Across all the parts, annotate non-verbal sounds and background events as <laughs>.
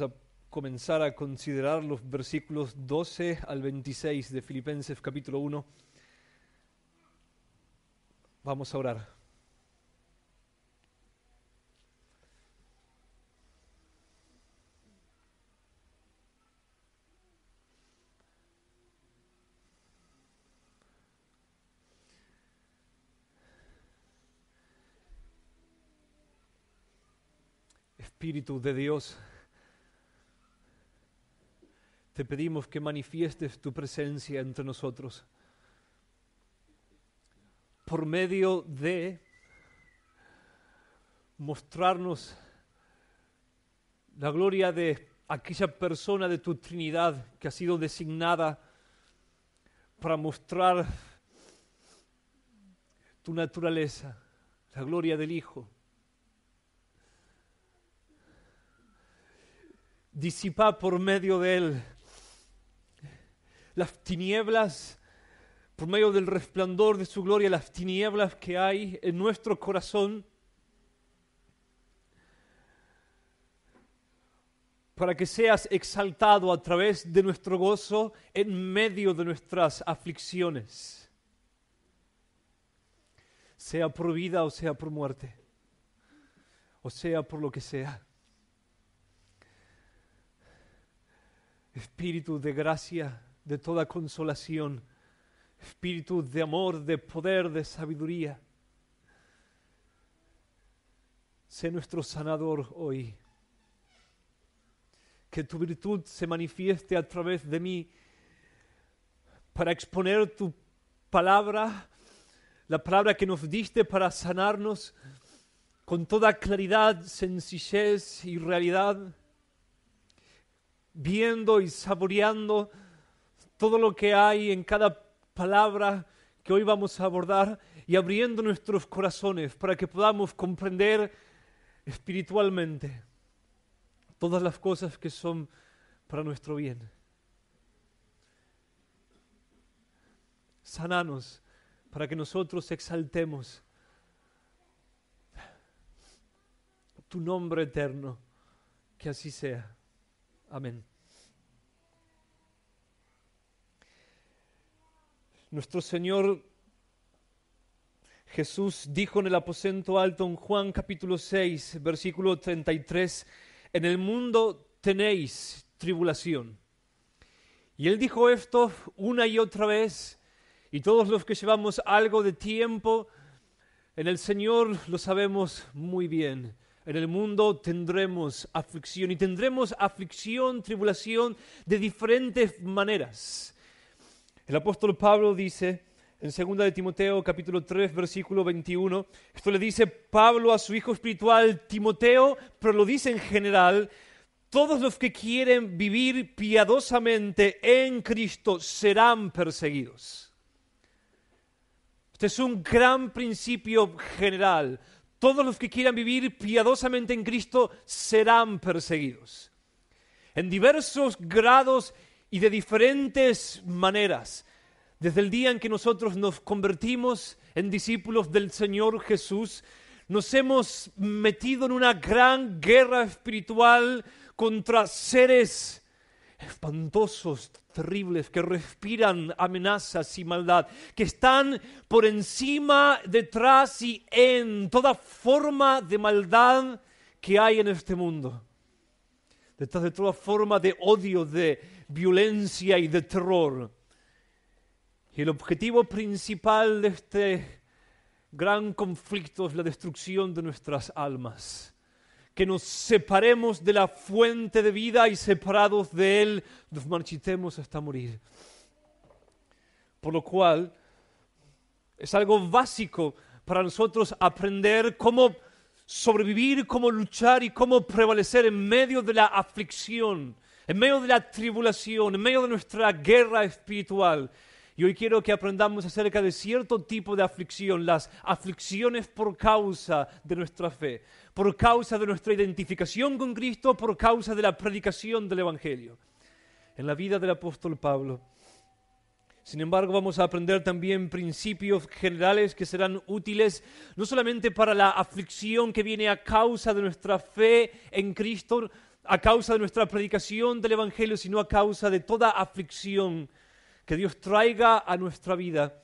Vamos a comenzar a considerar los versículos 12 al 26 de Filipenses capítulo 1. Vamos a orar. Espíritu de Dios te pedimos que manifiestes tu presencia entre nosotros por medio de mostrarnos la gloria de aquella persona de tu Trinidad que ha sido designada para mostrar tu naturaleza, la gloria del Hijo. Disipa por medio de Él las tinieblas, por medio del resplandor de su gloria, las tinieblas que hay en nuestro corazón, para que seas exaltado a través de nuestro gozo en medio de nuestras aflicciones, sea por vida o sea por muerte, o sea por lo que sea. Espíritu de gracia de toda consolación, espíritu de amor, de poder, de sabiduría. Sé nuestro sanador hoy. Que tu virtud se manifieste a través de mí para exponer tu palabra, la palabra que nos diste para sanarnos con toda claridad, sencillez y realidad, viendo y saboreando todo lo que hay en cada palabra que hoy vamos a abordar y abriendo nuestros corazones para que podamos comprender espiritualmente todas las cosas que son para nuestro bien. Sananos para que nosotros exaltemos tu nombre eterno. Que así sea. Amén. Nuestro Señor Jesús dijo en el aposento alto en Juan capítulo 6, versículo 33, en el mundo tenéis tribulación. Y él dijo esto una y otra vez, y todos los que llevamos algo de tiempo en el Señor lo sabemos muy bien. En el mundo tendremos aflicción y tendremos aflicción, tribulación de diferentes maneras. El apóstol Pablo dice en 2 de Timoteo capítulo 3 versículo 21, esto le dice Pablo a su hijo espiritual Timoteo, pero lo dice en general, todos los que quieren vivir piadosamente en Cristo serán perseguidos. Este es un gran principio general. Todos los que quieran vivir piadosamente en Cristo serán perseguidos. En diversos grados y de diferentes maneras. Desde el día en que nosotros nos convertimos en discípulos del Señor Jesús, nos hemos metido en una gran guerra espiritual contra seres espantosos, terribles, que respiran amenazas y maldad, que están por encima, detrás y en toda forma de maldad que hay en este mundo. Detrás de toda forma de odio, de, violencia y de terror. Y el objetivo principal de este gran conflicto es la destrucción de nuestras almas. Que nos separemos de la fuente de vida y separados de Él nos marchitemos hasta morir. Por lo cual es algo básico para nosotros aprender cómo sobrevivir, cómo luchar y cómo prevalecer en medio de la aflicción en medio de la tribulación, en medio de nuestra guerra espiritual. Y hoy quiero que aprendamos acerca de cierto tipo de aflicción, las aflicciones por causa de nuestra fe, por causa de nuestra identificación con Cristo, por causa de la predicación del Evangelio. En la vida del apóstol Pablo. Sin embargo, vamos a aprender también principios generales que serán útiles no solamente para la aflicción que viene a causa de nuestra fe en Cristo, a causa de nuestra predicación del Evangelio, sino a causa de toda aflicción que Dios traiga a nuestra vida,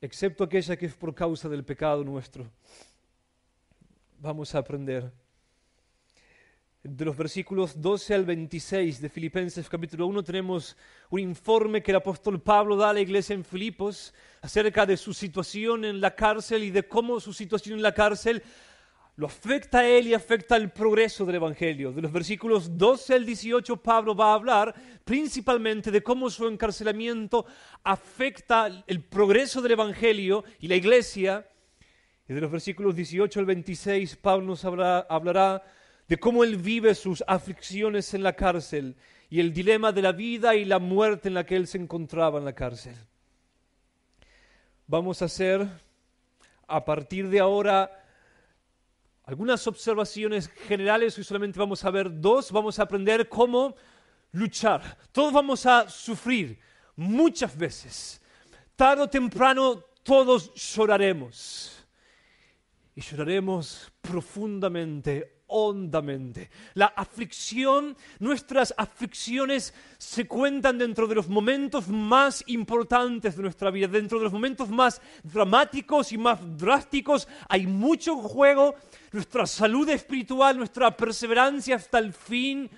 excepto aquella que es por causa del pecado nuestro. Vamos a aprender de los versículos 12 al 26 de Filipenses capítulo 1 tenemos un informe que el apóstol Pablo da a la iglesia en Filipos acerca de su situación en la cárcel y de cómo su situación en la cárcel lo afecta a él y afecta al progreso del Evangelio. De los versículos 12 al 18, Pablo va a hablar principalmente de cómo su encarcelamiento afecta el progreso del Evangelio y la iglesia. Y de los versículos 18 al 26, Pablo nos hablará, hablará de cómo él vive sus aflicciones en la cárcel y el dilema de la vida y la muerte en la que él se encontraba en la cárcel. Vamos a hacer a partir de ahora algunas observaciones generales, hoy solamente vamos a ver dos, vamos a aprender cómo luchar. Todos vamos a sufrir muchas veces. Tarde o temprano todos lloraremos. Y lloraremos profundamente hondamente. La aflicción, nuestras aflicciones se cuentan dentro de los momentos más importantes de nuestra vida, dentro de los momentos más dramáticos y más drásticos. Hay mucho juego, nuestra salud espiritual, nuestra perseverancia hasta el fin.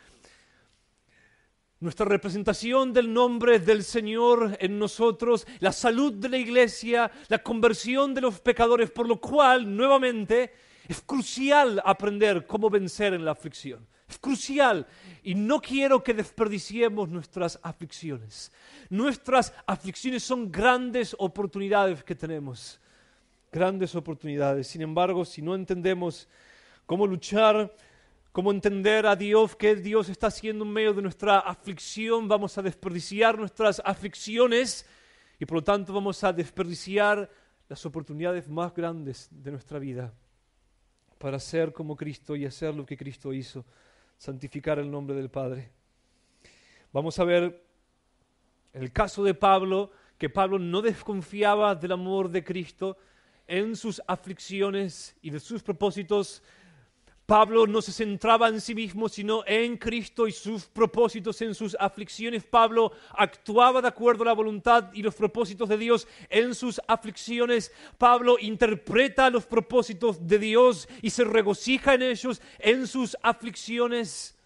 Nuestra representación del nombre del Señor en nosotros, la salud de la iglesia, la conversión de los pecadores, por lo cual, nuevamente, es crucial aprender cómo vencer en la aflicción. Es crucial y no quiero que desperdiciemos nuestras aflicciones. Nuestras aflicciones son grandes oportunidades que tenemos. Grandes oportunidades. Sin embargo, si no entendemos cómo luchar, cómo entender a Dios, que Dios está haciendo en medio de nuestra aflicción, vamos a desperdiciar nuestras aflicciones y por lo tanto vamos a desperdiciar las oportunidades más grandes de nuestra vida para ser como Cristo y hacer lo que Cristo hizo, santificar el nombre del Padre. Vamos a ver el caso de Pablo, que Pablo no desconfiaba del amor de Cristo en sus aflicciones y de sus propósitos Pablo no se centraba en sí mismo, sino en Cristo y sus propósitos en sus aflicciones. Pablo actuaba de acuerdo a la voluntad y los propósitos de Dios en sus aflicciones. Pablo interpreta los propósitos de Dios y se regocija en ellos en sus aflicciones.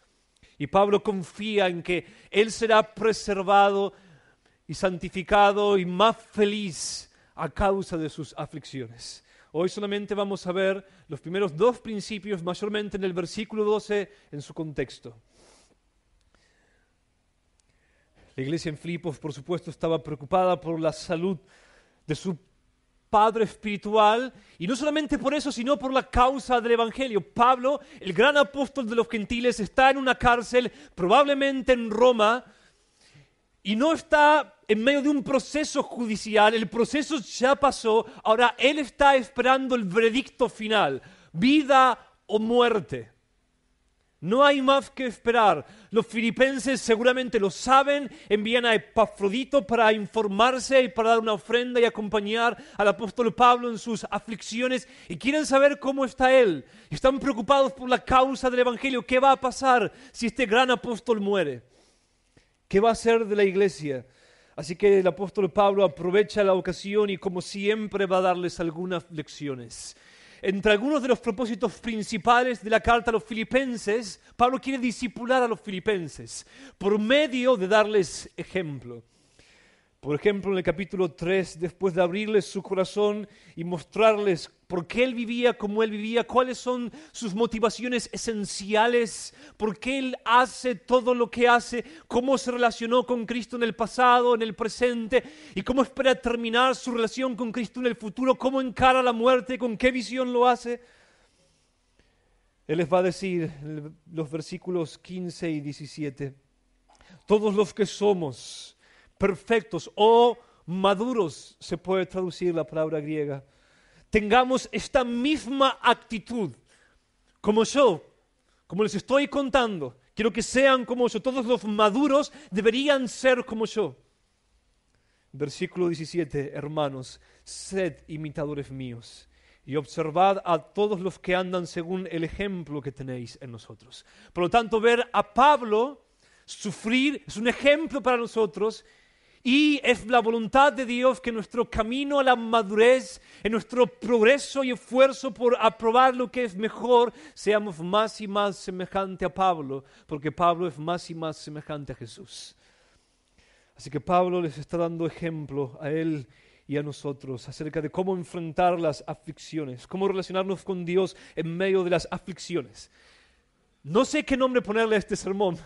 Y Pablo confía en que Él será preservado y santificado y más feliz a causa de sus aflicciones. Hoy solamente vamos a ver los primeros dos principios, mayormente en el versículo 12, en su contexto. La iglesia en Filipos, por supuesto, estaba preocupada por la salud de su padre espiritual, y no solamente por eso, sino por la causa del Evangelio. Pablo, el gran apóstol de los gentiles, está en una cárcel, probablemente en Roma, y no está en medio de un proceso judicial, el proceso ya pasó, ahora él está esperando el veredicto final, vida o muerte. No hay más que esperar. Los filipenses seguramente lo saben, envían a Epafrodito para informarse y para dar una ofrenda y acompañar al apóstol Pablo en sus aflicciones y quieren saber cómo está él. Están preocupados por la causa del Evangelio, qué va a pasar si este gran apóstol muere. ¿Qué va a hacer de la iglesia? Así que el apóstol Pablo aprovecha la ocasión y como siempre va a darles algunas lecciones. Entre algunos de los propósitos principales de la carta a los filipenses, Pablo quiere disipular a los filipenses por medio de darles ejemplo. Por ejemplo, en el capítulo 3, después de abrirles su corazón y mostrarles por qué él vivía como él vivía, cuáles son sus motivaciones esenciales, por qué él hace todo lo que hace, cómo se relacionó con Cristo en el pasado, en el presente, y cómo espera terminar su relación con Cristo en el futuro, cómo encara la muerte, con qué visión lo hace. Él les va a decir en los versículos 15 y 17, todos los que somos, perfectos o maduros, se puede traducir la palabra griega, tengamos esta misma actitud como yo, como les estoy contando. Quiero que sean como yo. Todos los maduros deberían ser como yo. Versículo 17, hermanos, sed imitadores míos y observad a todos los que andan según el ejemplo que tenéis en nosotros. Por lo tanto, ver a Pablo sufrir es un ejemplo para nosotros y es la voluntad de Dios que nuestro camino a la madurez, en nuestro progreso y esfuerzo por aprobar lo que es mejor, seamos más y más semejante a Pablo, porque Pablo es más y más semejante a Jesús. Así que Pablo les está dando ejemplo a él y a nosotros acerca de cómo enfrentar las aflicciones, cómo relacionarnos con Dios en medio de las aflicciones. No sé qué nombre ponerle a este sermón.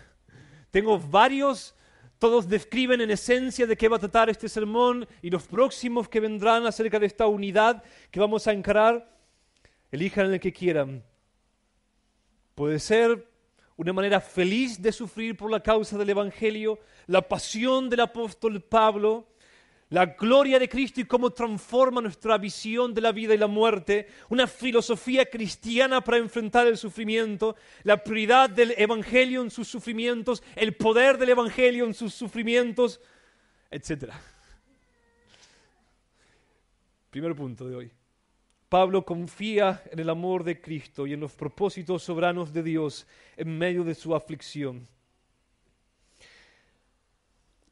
Tengo varios todos describen en esencia de qué va a tratar este sermón y los próximos que vendrán acerca de esta unidad que vamos a encarar. Elijan el que quieran. Puede ser una manera feliz de sufrir por la causa del Evangelio, la pasión del apóstol Pablo la gloria de Cristo y cómo transforma nuestra visión de la vida y la muerte, una filosofía cristiana para enfrentar el sufrimiento, la prioridad del Evangelio en sus sufrimientos, el poder del Evangelio en sus sufrimientos, etc. Primer punto de hoy. Pablo confía en el amor de Cristo y en los propósitos soberanos de Dios en medio de su aflicción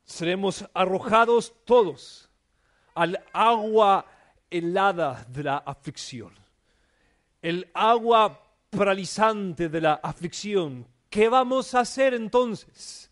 seremos arrojados todos al agua helada de la aflicción, el agua paralizante de la aflicción. ¿Qué vamos a hacer entonces?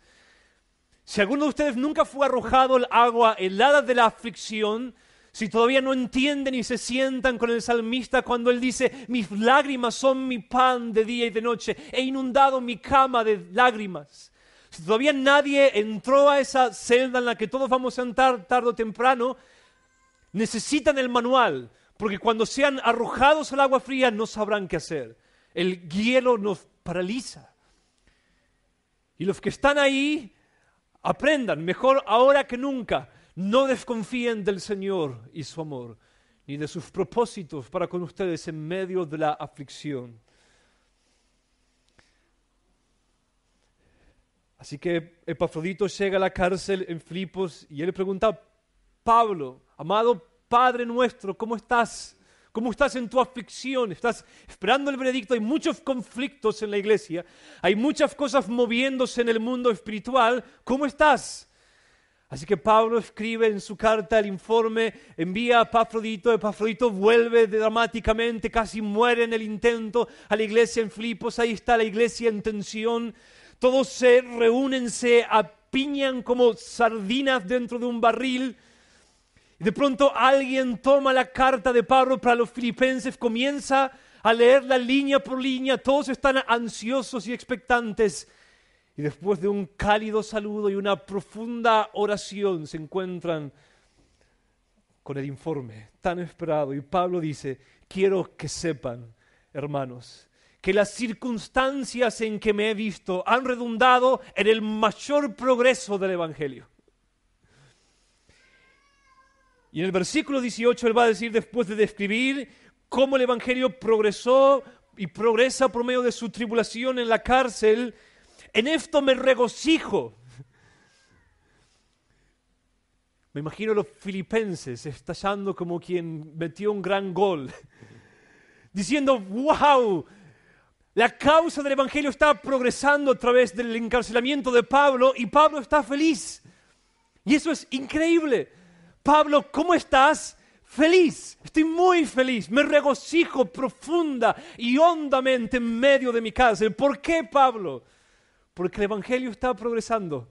Si alguno de ustedes nunca fue arrojado al agua helada de la aflicción, si todavía no entienden y se sientan con el salmista cuando él dice, mis lágrimas son mi pan de día y de noche, he inundado mi cama de lágrimas. Si todavía nadie entró a esa celda en la que todos vamos a entrar tarde o temprano, necesitan el manual, porque cuando sean arrojados al agua fría no sabrán qué hacer. El hielo nos paraliza. Y los que están ahí, aprendan, mejor ahora que nunca, no desconfíen del Señor y su amor, ni de sus propósitos para con ustedes en medio de la aflicción. Así que Epafrodito llega a la cárcel en Filipos y él le pregunta, Pablo, amado Padre nuestro, ¿cómo estás? ¿Cómo estás en tu aflicción? Estás esperando el veredicto. Hay muchos conflictos en la iglesia. Hay muchas cosas moviéndose en el mundo espiritual. ¿Cómo estás? Así que Pablo escribe en su carta el informe, envía a Epafrodito, Epafrodito vuelve dramáticamente, casi muere en el intento a la iglesia en Filipos, ahí está la iglesia en tensión, todos se reúnen, se apiñan como sardinas dentro de un barril. Y de pronto alguien toma la carta de Pablo para los filipenses, comienza a leerla línea por línea, todos están ansiosos y expectantes. Y después de un cálido saludo y una profunda oración se encuentran con el informe tan esperado. Y Pablo dice, quiero que sepan, hermanos, que las circunstancias en que me he visto han redundado en el mayor progreso del Evangelio. Y en el versículo 18 él va a decir, después de describir cómo el Evangelio progresó y progresa por medio de su tribulación en la cárcel, en esto me regocijo. Me imagino los filipenses estallando como quien metió un gran gol, diciendo, wow, la causa del Evangelio está progresando a través del encarcelamiento de Pablo y Pablo está feliz. Y eso es increíble. Pablo, ¿cómo estás? Feliz, estoy muy feliz, me regocijo profunda y hondamente en medio de mi cárcel. ¿Por qué, Pablo? Porque el Evangelio está progresando.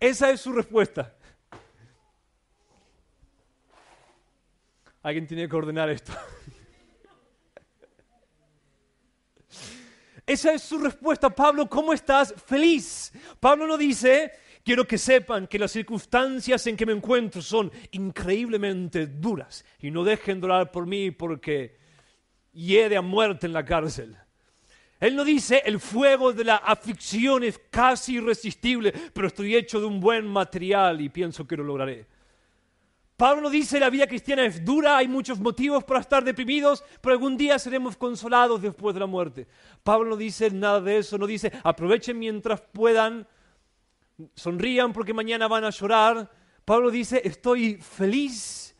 Esa es su respuesta. Alguien tiene que ordenar esto. <laughs> Esa es su respuesta. Pablo, ¿cómo estás? Feliz. Pablo no dice, quiero que sepan que las circunstancias en que me encuentro son increíblemente duras y no dejen de por mí porque hiere a muerte en la cárcel. Él no dice el fuego de la aflicción es casi irresistible, pero estoy hecho de un buen material y pienso que lo lograré. Pablo dice, la vida cristiana es dura, hay muchos motivos para estar deprimidos, pero algún día seremos consolados después de la muerte. Pablo no dice nada de eso, no dice, aprovechen mientras puedan, sonrían porque mañana van a llorar. Pablo dice, estoy feliz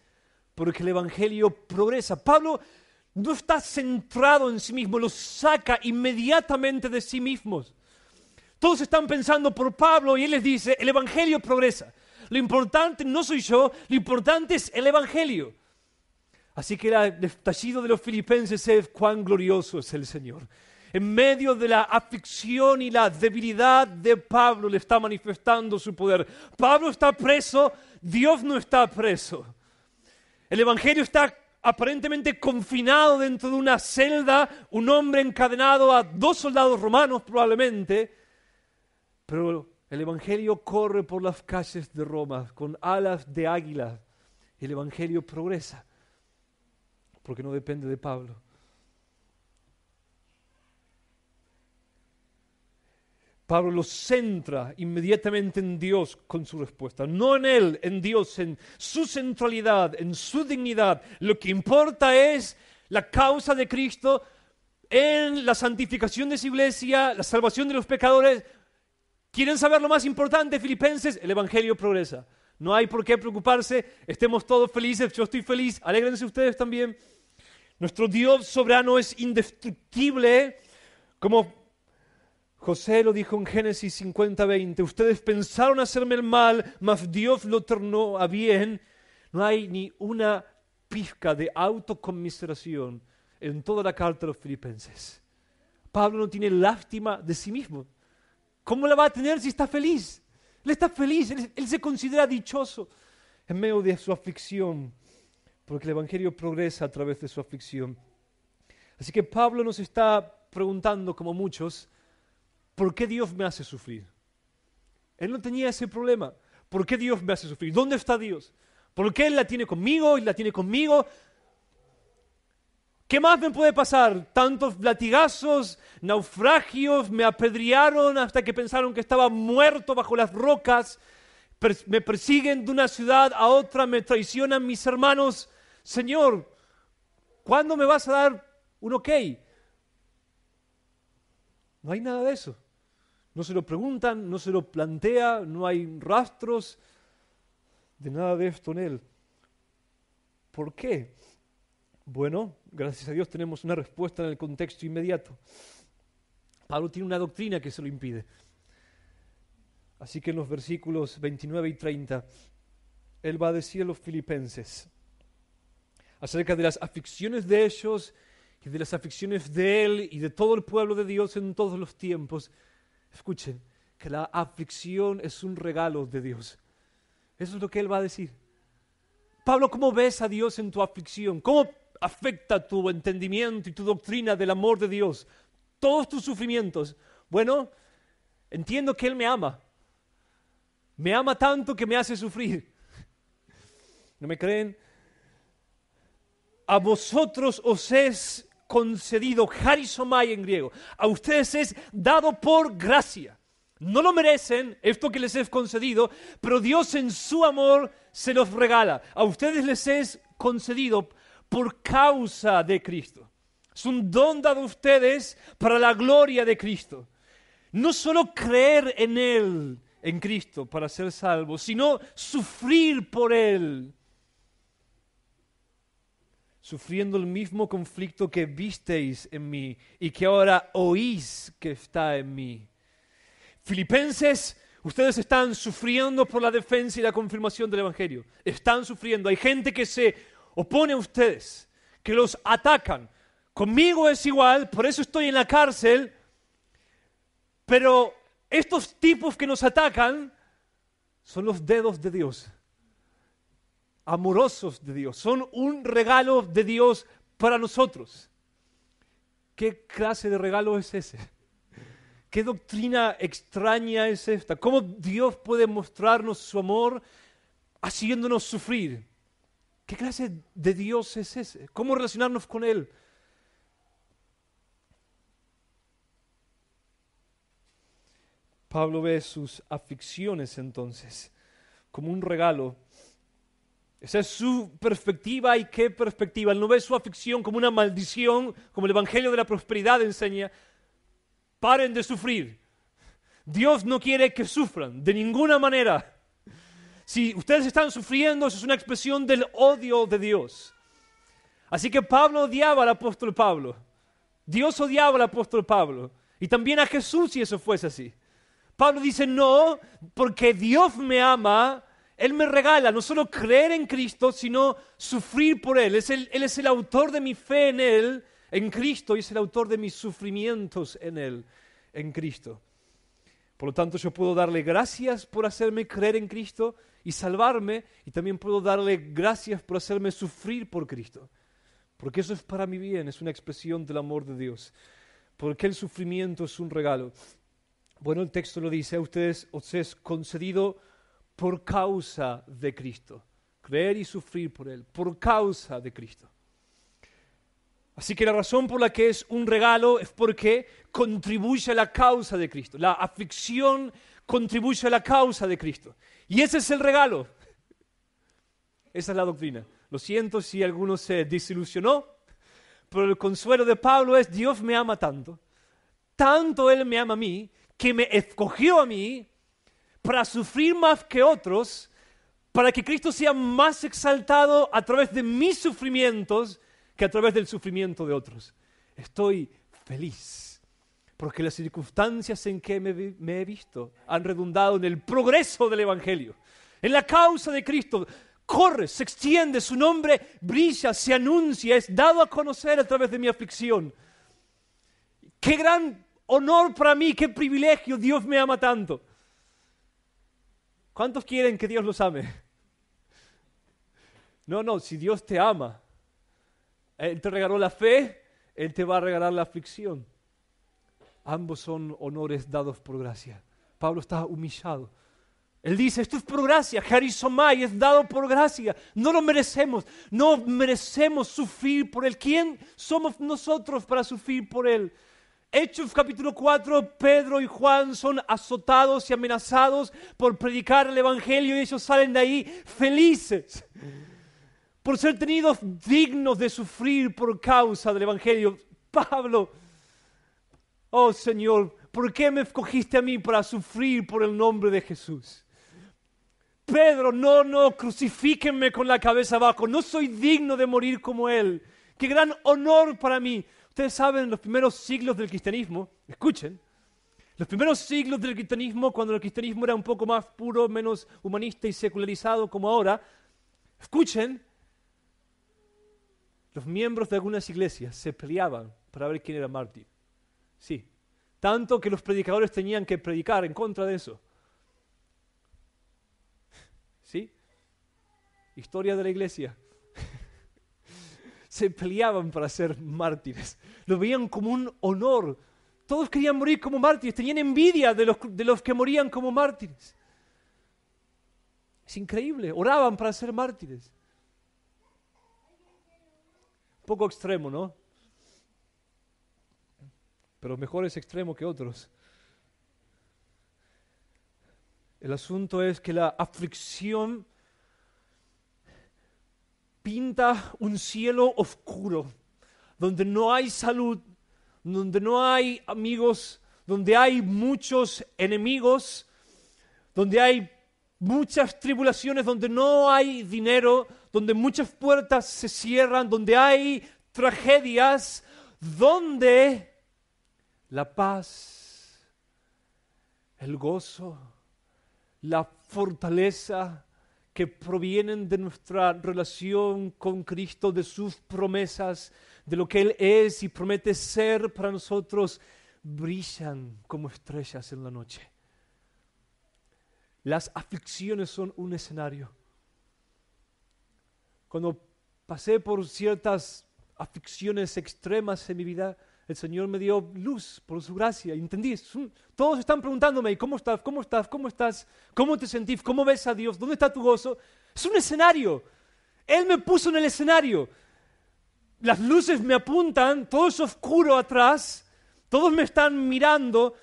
porque el Evangelio progresa. Pablo no está centrado en sí mismo, lo saca inmediatamente de sí mismos. Todos están pensando por Pablo y él les dice, el Evangelio progresa. Lo importante no soy yo, lo importante es el Evangelio. Así que el estallido de los filipenses es cuán glorioso es el Señor. En medio de la aflicción y la debilidad de Pablo le está manifestando su poder. Pablo está preso, Dios no está preso. El Evangelio está aparentemente confinado dentro de una celda, un hombre encadenado a dos soldados romanos probablemente, pero el Evangelio corre por las calles de Roma con alas de águila. El Evangelio progresa porque no depende de Pablo. Pablo lo centra inmediatamente en Dios con su respuesta. No en Él, en Dios, en su centralidad, en su dignidad. Lo que importa es la causa de Cristo en la santificación de su iglesia, la salvación de los pecadores. ¿Quieren saber lo más importante, filipenses? El Evangelio progresa. No hay por qué preocuparse, estemos todos felices, yo estoy feliz, alégrense ustedes también. Nuestro Dios soberano es indestructible, ¿eh? como José lo dijo en Génesis 50-20. Ustedes pensaron hacerme el mal, mas Dios lo tornó a bien. No hay ni una pizca de autocomiseración en toda la carta de los filipenses. Pablo no tiene lástima de sí mismo. ¿Cómo la va a tener si está feliz? Él está feliz, él, se considera dichoso en medio de su aflicción, porque el Evangelio progresa a través de su aflicción. Así que Pablo nos está preguntando, como muchos, ¿por qué Dios me hace sufrir? Él no tenía ese problema. ¿Por qué Dios me hace sufrir? ¿Dónde está Dios? ¿Por qué Él la tiene conmigo y la tiene conmigo? ¿Qué más me puede pasar? Tantos latigazos, naufragios, me apedrearon hasta que pensaron que estaba muerto bajo las rocas, me persiguen de una ciudad a otra, me traicionan mis hermanos. Señor, ¿cuándo me vas a dar un ok? No hay nada de eso. No se lo preguntan, no se lo plantea, no hay rastros de nada de esto en él. ¿Por qué? Bueno, gracias a Dios tenemos una respuesta en el contexto inmediato. Pablo tiene una doctrina que se lo impide. Así que en los versículos 29 y 30, él va a decir a los filipenses acerca de las aflicciones de ellos y de las aflicciones de él y de todo el pueblo de Dios en todos los tiempos. Escuchen, que la aflicción es un regalo de Dios. Eso es lo que él va a decir. Pablo, ¿cómo ves a Dios en tu aflicción? ¿Cómo afecta tu entendimiento y tu doctrina del amor de Dios, todos tus sufrimientos. Bueno, entiendo que Él me ama. Me ama tanto que me hace sufrir. ¿No me creen? A vosotros os es concedido, ...harisomai en griego. A ustedes es dado por gracia. No lo merecen, esto que les es concedido, pero Dios en su amor se los regala. A ustedes les es concedido por causa de Cristo. Es un don dado a ustedes para la gloria de Cristo. No solo creer en Él, en Cristo, para ser salvo, sino sufrir por Él. Sufriendo el mismo conflicto que visteis en mí y que ahora oís que está en mí. Filipenses Ustedes están sufriendo por la defensa y la confirmación del Evangelio. Están sufriendo. Hay gente que se opone a ustedes, que los atacan. Conmigo es igual, por eso estoy en la cárcel, pero estos tipos que nos atacan son los dedos de Dios, amorosos de Dios, son un regalo de Dios para nosotros. ¿Qué clase de regalo es ese? ¿Qué doctrina extraña es esta? ¿Cómo Dios puede mostrarnos su amor haciéndonos sufrir? ¿Qué clase de Dios es ese? ¿Cómo relacionarnos con Él? Pablo ve sus aflicciones entonces como un regalo. Esa es su perspectiva y qué perspectiva. Él no ve su aflicción como una maldición, como el Evangelio de la Prosperidad enseña. Paren de sufrir. Dios no quiere que sufran de ninguna manera. Si ustedes están sufriendo, eso es una expresión del odio de Dios. Así que Pablo odiaba al apóstol Pablo. Dios odiaba al apóstol Pablo. Y también a Jesús si eso fuese así. Pablo dice, no, porque Dios me ama, Él me regala no solo creer en Cristo, sino sufrir por Él. él es el autor de mi fe en Él, en Cristo, y es el autor de mis sufrimientos en Él, en Cristo. Por lo tanto, yo puedo darle gracias por hacerme creer en Cristo y salvarme, y también puedo darle gracias por hacerme sufrir por Cristo. Porque eso es para mi bien, es una expresión del amor de Dios. Porque el sufrimiento es un regalo. Bueno, el texto lo dice, a ustedes os es concedido por causa de Cristo. Creer y sufrir por Él, por causa de Cristo. Así que la razón por la que es un regalo es porque contribuye a la causa de Cristo. La aflicción contribuye a la causa de Cristo. Y ese es el regalo. Esa es la doctrina. Lo siento si alguno se desilusionó, pero el consuelo de Pablo es Dios me ama tanto, tanto Él me ama a mí, que me escogió a mí para sufrir más que otros, para que Cristo sea más exaltado a través de mis sufrimientos que a través del sufrimiento de otros. Estoy feliz porque las circunstancias en que me, he visto han redundado en el progreso del Evangelio, en la causa de Cristo. Corre, se extiende, su nombre brilla, se anuncia, es dado a conocer a través de mi aflicción. Qué gran honor para mí, qué privilegio, Dios me ama tanto. ¿Cuántos quieren que Dios los ame? No, no, si Dios te ama, él te regaló la fe, Él te va a regalar la aflicción. Ambos son honores dados por gracia. Pablo está humillado. Él dice, esto es por gracia, Harisomai es dado por gracia, no lo merecemos, no merecemos sufrir por Él. ¿Quién somos nosotros para sufrir por Él? Hechos capítulo 4, Pedro y Juan son azotados y amenazados por predicar el Evangelio y ellos salen de ahí felices por ser tenidos dignos de sufrir por causa del Evangelio. Pablo, oh Señor, ¿por qué me escogiste a mí para sufrir por el nombre de Jesús? Pedro, no, no, crucifíquenme con la cabeza abajo, no soy digno de morir como Él. Qué gran honor para mí. Ustedes saben, los primeros siglos del cristianismo, escuchen, los primeros siglos del cristianismo, cuando el cristianismo era un poco más puro, menos humanista y secularizado como ahora, escuchen, los miembros de algunas iglesias se peleaban para ver quién era mártir. Sí, tanto que los predicadores tenían que predicar en contra de eso. ¿Sí? Historia de la iglesia. <laughs> se peleaban para ser mártires. Lo veían como un honor. Todos querían morir como mártires. Tenían envidia de los, de los que morían como mártires. Es increíble. Oraban para ser mártires poco extremo, ¿no? Pero mejor es extremo que otros. El asunto es que la aflicción pinta un cielo oscuro, donde no hay salud, donde no hay amigos, donde hay muchos enemigos, donde hay muchas tribulaciones, donde no hay dinero, donde muchas puertas se cierran, donde hay tragedias, donde la paz, el gozo, la fortaleza que provienen de nuestra relación con Cristo, de sus promesas, de lo que Él es y promete ser para nosotros, brillan como estrellas en la noche. Las aflicciones son un escenario cuando pasé por ciertas aflicciones extremas en mi vida, el Señor me dio luz por su gracia. ¿Entendí? Todos están preguntándome, ¿cómo estás? ¿Cómo estás? ¿Cómo estás? ¿Cómo te sentís? ¿Cómo ves a Dios? ¿Dónde está tu gozo? Es un escenario. Él me puso en el escenario. Las luces me apuntan, todo es oscuro atrás, todos me están mirando.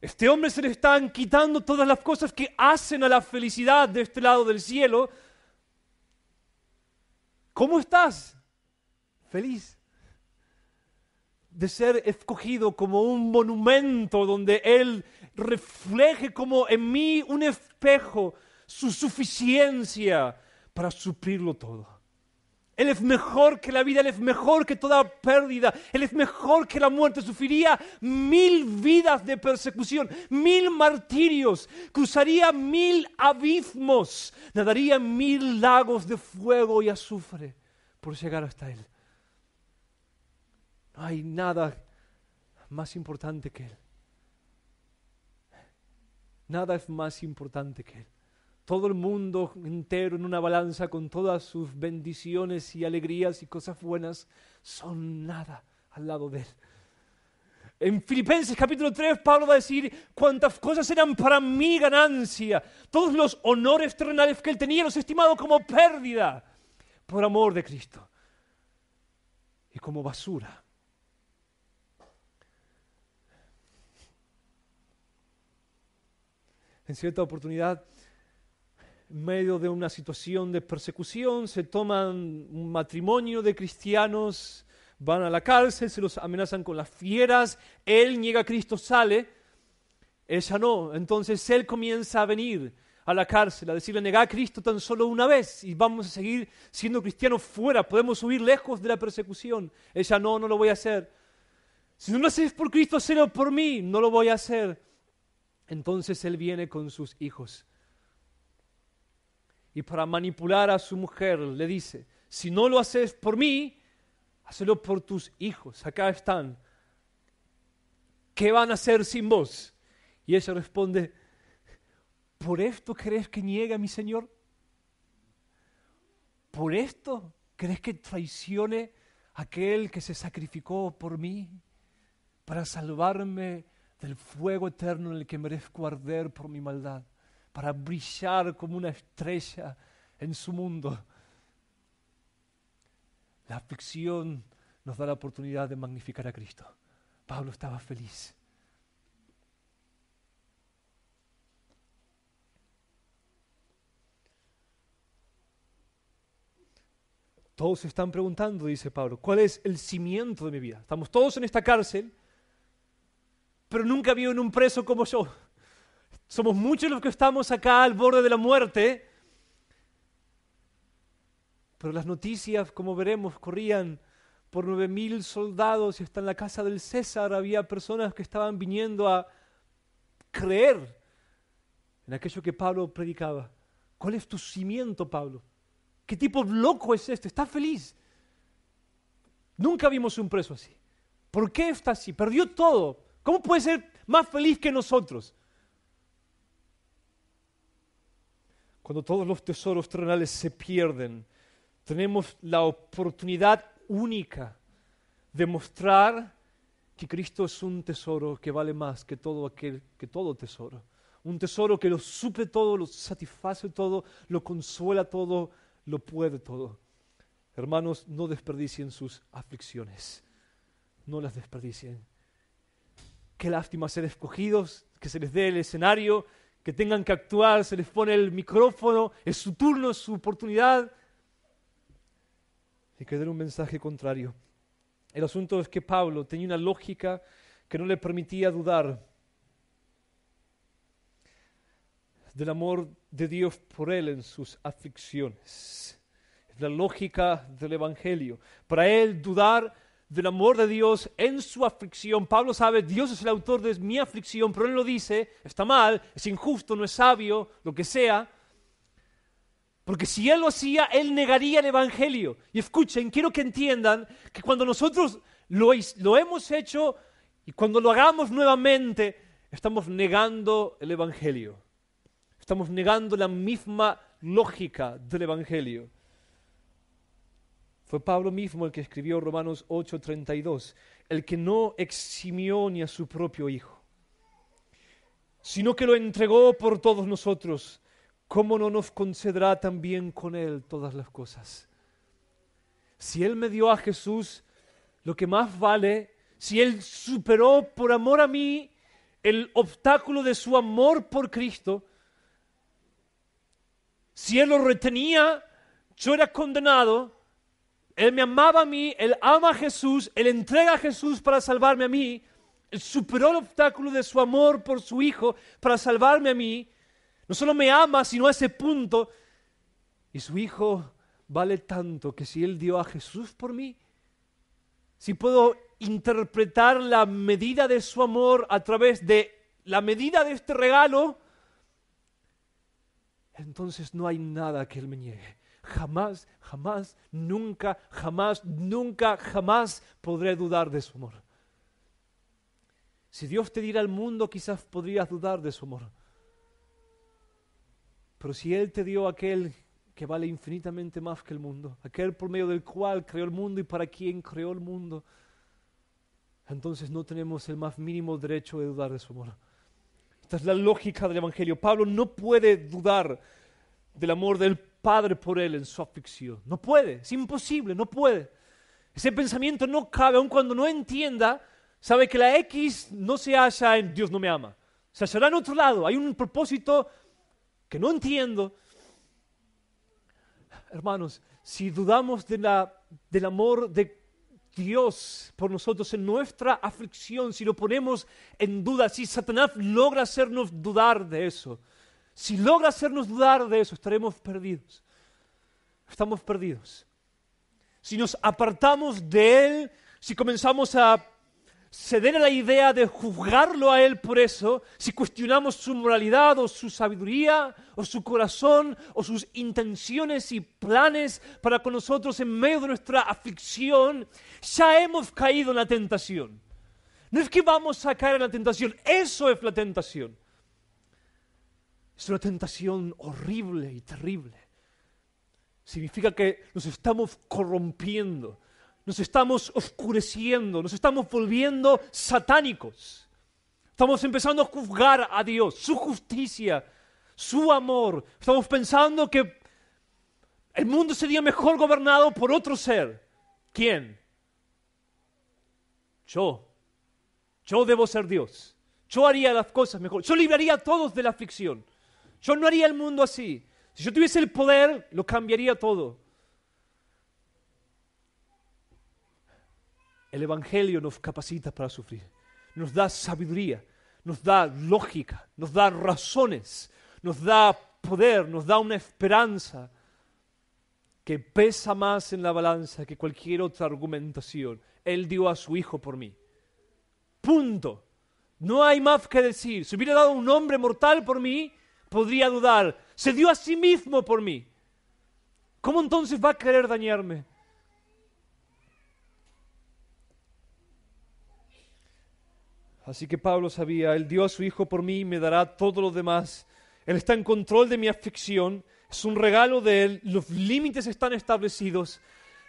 Este hombre se le están quitando todas las cosas que hacen a la felicidad de este lado del cielo. ¿Cómo estás? Feliz de ser escogido como un monumento donde Él refleje como en mí un espejo su suficiencia para suplirlo todo. Él es mejor que la vida, Él es mejor que toda pérdida, Él es mejor que la muerte. Sufriría mil vidas de persecución, mil martirios, cruzaría mil abismos, nadaría mil lagos de fuego y azufre por llegar hasta Él. No hay nada más importante que Él. Nada es más importante que Él todo el mundo entero en una balanza con todas sus bendiciones y alegrías y cosas buenas son nada al lado de él. En Filipenses capítulo 3 Pablo va a decir cuántas cosas eran para mi ganancia, todos los honores terrenales que él tenía los he estimado como pérdida por amor de Cristo y como basura. En cierta oportunidad medio de una situación de persecución, se toman un matrimonio de cristianos, van a la cárcel, se los amenazan con las fieras, él niega a Cristo, sale, ella no, entonces él comienza a venir a la cárcel, a decirle, negá a Cristo tan solo una vez y vamos a seguir siendo cristianos fuera, podemos huir lejos de la persecución. Ella no, no lo voy a hacer. Si no lo haces por Cristo, sino por mí, no lo voy a hacer. Entonces él viene con sus hijos y para manipular a su mujer le dice, si no lo haces por mí, hazlo por tus hijos, acá están. ¿Qué van a hacer sin vos? Y ella responde, ¿por esto crees que niega mi Señor? ¿Por esto crees que traicione a aquel que se sacrificó por mí para salvarme del fuego eterno en el que merezco arder por mi maldad? para brillar como una estrella en su mundo. La aflicción nos da la oportunidad de magnificar a Cristo. Pablo estaba feliz. Todos se están preguntando, dice Pablo, ¿cuál es el cimiento de mi vida? Estamos todos en esta cárcel, pero nunca en un preso como yo. Somos muchos los que estamos acá al borde de la muerte. Pero las noticias, como veremos, corrían por 9.000 soldados y hasta en la casa del César había personas que estaban viniendo a creer en aquello que Pablo predicaba. ¿Cuál es tu cimiento, Pablo? ¿Qué tipo loco es este? Está feliz. Nunca vimos un preso así. ¿Por qué está así? Perdió todo. ¿Cómo puede ser más feliz que nosotros? cuando todos los tesoros terrenales se pierden, tenemos la oportunidad única de mostrar que Cristo es un tesoro que vale más que todo aquel que todo tesoro, un tesoro que lo suple todo, lo satisface todo, lo consuela todo, lo puede todo. Hermanos, no desperdicien sus aflicciones. No las desperdicien. Qué lástima ser escogidos, que se les dé el escenario que tengan que actuar, se les pone el micrófono, es su turno, es su oportunidad. Y que den un mensaje contrario. El asunto es que Pablo tenía una lógica que no le permitía dudar del amor de Dios por él en sus aflicciones. Es la lógica del Evangelio. Para él dudar del amor de Dios en su aflicción. Pablo sabe, Dios es el autor de mi aflicción, pero él lo dice, está mal, es injusto, no es sabio, lo que sea. Porque si él lo hacía, él negaría el Evangelio. Y escuchen, quiero que entiendan que cuando nosotros lo, hemos hecho y cuando lo hagamos nuevamente, estamos negando el Evangelio. Estamos negando la misma lógica del Evangelio. Fue Pablo mismo el que escribió Romanos 8:32, el que no eximió ni a su propio Hijo, sino que lo entregó por todos nosotros, ¿cómo no nos concederá también con Él todas las cosas? Si Él me dio a Jesús lo que más vale, si Él superó por amor a mí el obstáculo de su amor por Cristo, si Él lo retenía, yo era condenado, él me amaba a mí, Él ama a Jesús, Él entrega a Jesús para salvarme a mí. Él superó el obstáculo de su amor por su Hijo para salvarme a mí. No solo me ama, sino a ese punto. Y su Hijo vale tanto que si Él dio a Jesús por mí, si puedo interpretar la medida de su amor a través de la medida de este regalo, entonces no hay nada que Él me niegue jamás, jamás, nunca, jamás, nunca, jamás podré dudar de su amor. Si Dios te diera el mundo, quizás podrías dudar de su amor. Pero si Él te dio aquel que vale infinitamente más que el mundo, aquel por medio del cual creó el mundo y para quien creó el mundo, entonces no tenemos el más mínimo derecho de dudar de su amor. Esta es la lógica del Evangelio. Pablo no puede dudar del amor del Padre por él en su aflicción. No puede, es imposible, no puede. Ese pensamiento no cabe, aun cuando no entienda, sabe que la X no se halla en Dios no me ama. Se hallará en otro lado, hay un propósito que no entiendo. Hermanos, si dudamos de la, del amor de Dios por nosotros en nuestra aflicción, si lo ponemos en duda, si Satanás logra hacernos dudar de eso, si logra hacernos dudar de eso, estaremos perdidos. Estamos perdidos. Si nos apartamos de Él, si comenzamos a ceder a la idea de juzgarlo a Él por eso, si cuestionamos su moralidad o su sabiduría o su corazón o sus intenciones y planes para con nosotros en medio de nuestra aflicción, ya hemos caído en la tentación. No es que vamos a caer en la tentación, eso es la tentación. Es una tentación horrible y terrible. Significa que nos estamos corrompiendo, nos estamos oscureciendo, nos estamos volviendo satánicos. Estamos empezando a juzgar a Dios, su justicia, su amor. Estamos pensando que el mundo sería mejor gobernado por otro ser. ¿Quién? Yo. Yo debo ser Dios. Yo haría las cosas mejor. Yo libraría a todos de la aflicción. Yo no haría el mundo así. Si yo tuviese el poder, lo cambiaría todo. El Evangelio nos capacita para sufrir, nos da sabiduría, nos da lógica, nos da razones, nos da poder, nos da una esperanza que pesa más en la balanza que cualquier otra argumentación. Él dio a su hijo por mí. Punto. No hay más que decir. Si hubiera dado un hombre mortal por mí, podría dudar, se dio a sí mismo por mí. ¿Cómo entonces va a querer dañarme? Así que Pablo sabía, Él dio a su Hijo por mí y me dará todo lo demás. Él está en control de mi aflicción, es un regalo de Él, los límites están establecidos,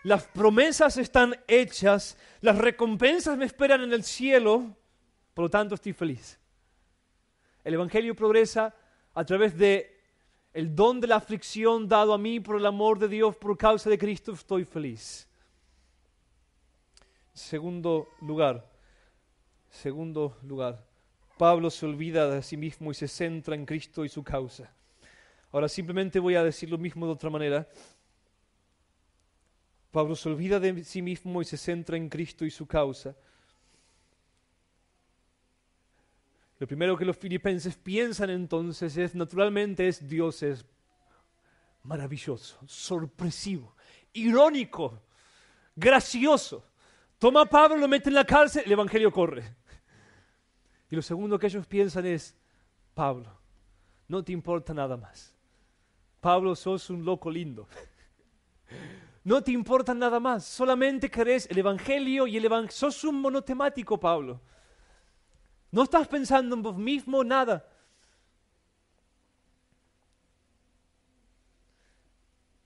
las promesas están hechas, las recompensas me esperan en el cielo, por lo tanto estoy feliz. El Evangelio progresa, a través de el don de la aflicción dado a mí por el amor de Dios por causa de Cristo, estoy feliz. Segundo lugar, segundo lugar, Pablo se olvida de sí mismo y se centra en Cristo y su causa. Ahora simplemente voy a decir lo mismo de otra manera. Pablo se olvida de sí mismo y se centra en Cristo y su causa. Lo primero que los filipenses piensan entonces es, naturalmente, es Dios es maravilloso, sorpresivo, irónico, gracioso. Toma a Pablo, lo mete en la cárcel, el Evangelio corre. Y lo segundo que ellos piensan es, Pablo, no te importa nada más. Pablo, sos un loco lindo. <laughs> No te importa nada más, solamente querés el Evangelio y el Evangelio. Sos un monotemático, Pablo. No estás pensando en vos mismo, nada.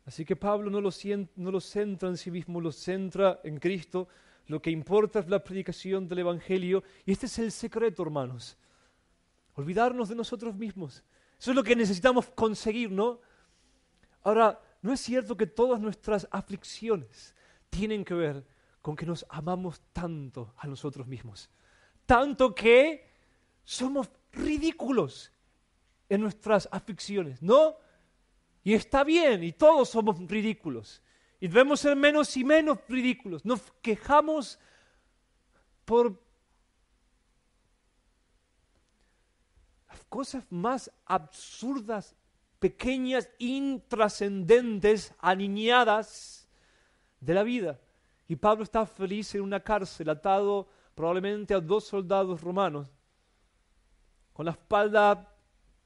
Así que Pablo no lo, no centra en sí mismo, lo centra en Cristo. Lo que importa es la predicación del Evangelio. Y este es el secreto, hermanos. Olvidarnos de nosotros mismos. Eso es lo que necesitamos conseguir, ¿no? Ahora, ¿no es cierto que todas nuestras aflicciones tienen que ver con que nos amamos tanto a nosotros mismos? tanto que somos ridículos en nuestras aficiones, ¿no? Y está bien, y todos somos ridículos. Y debemos ser menos y menos ridículos. Nos quejamos por las cosas más absurdas, pequeñas, intrascendentes, aniñadas de la vida. Y Pablo está feliz en una cárcel, atado probablemente a dos soldados romanos, con la espalda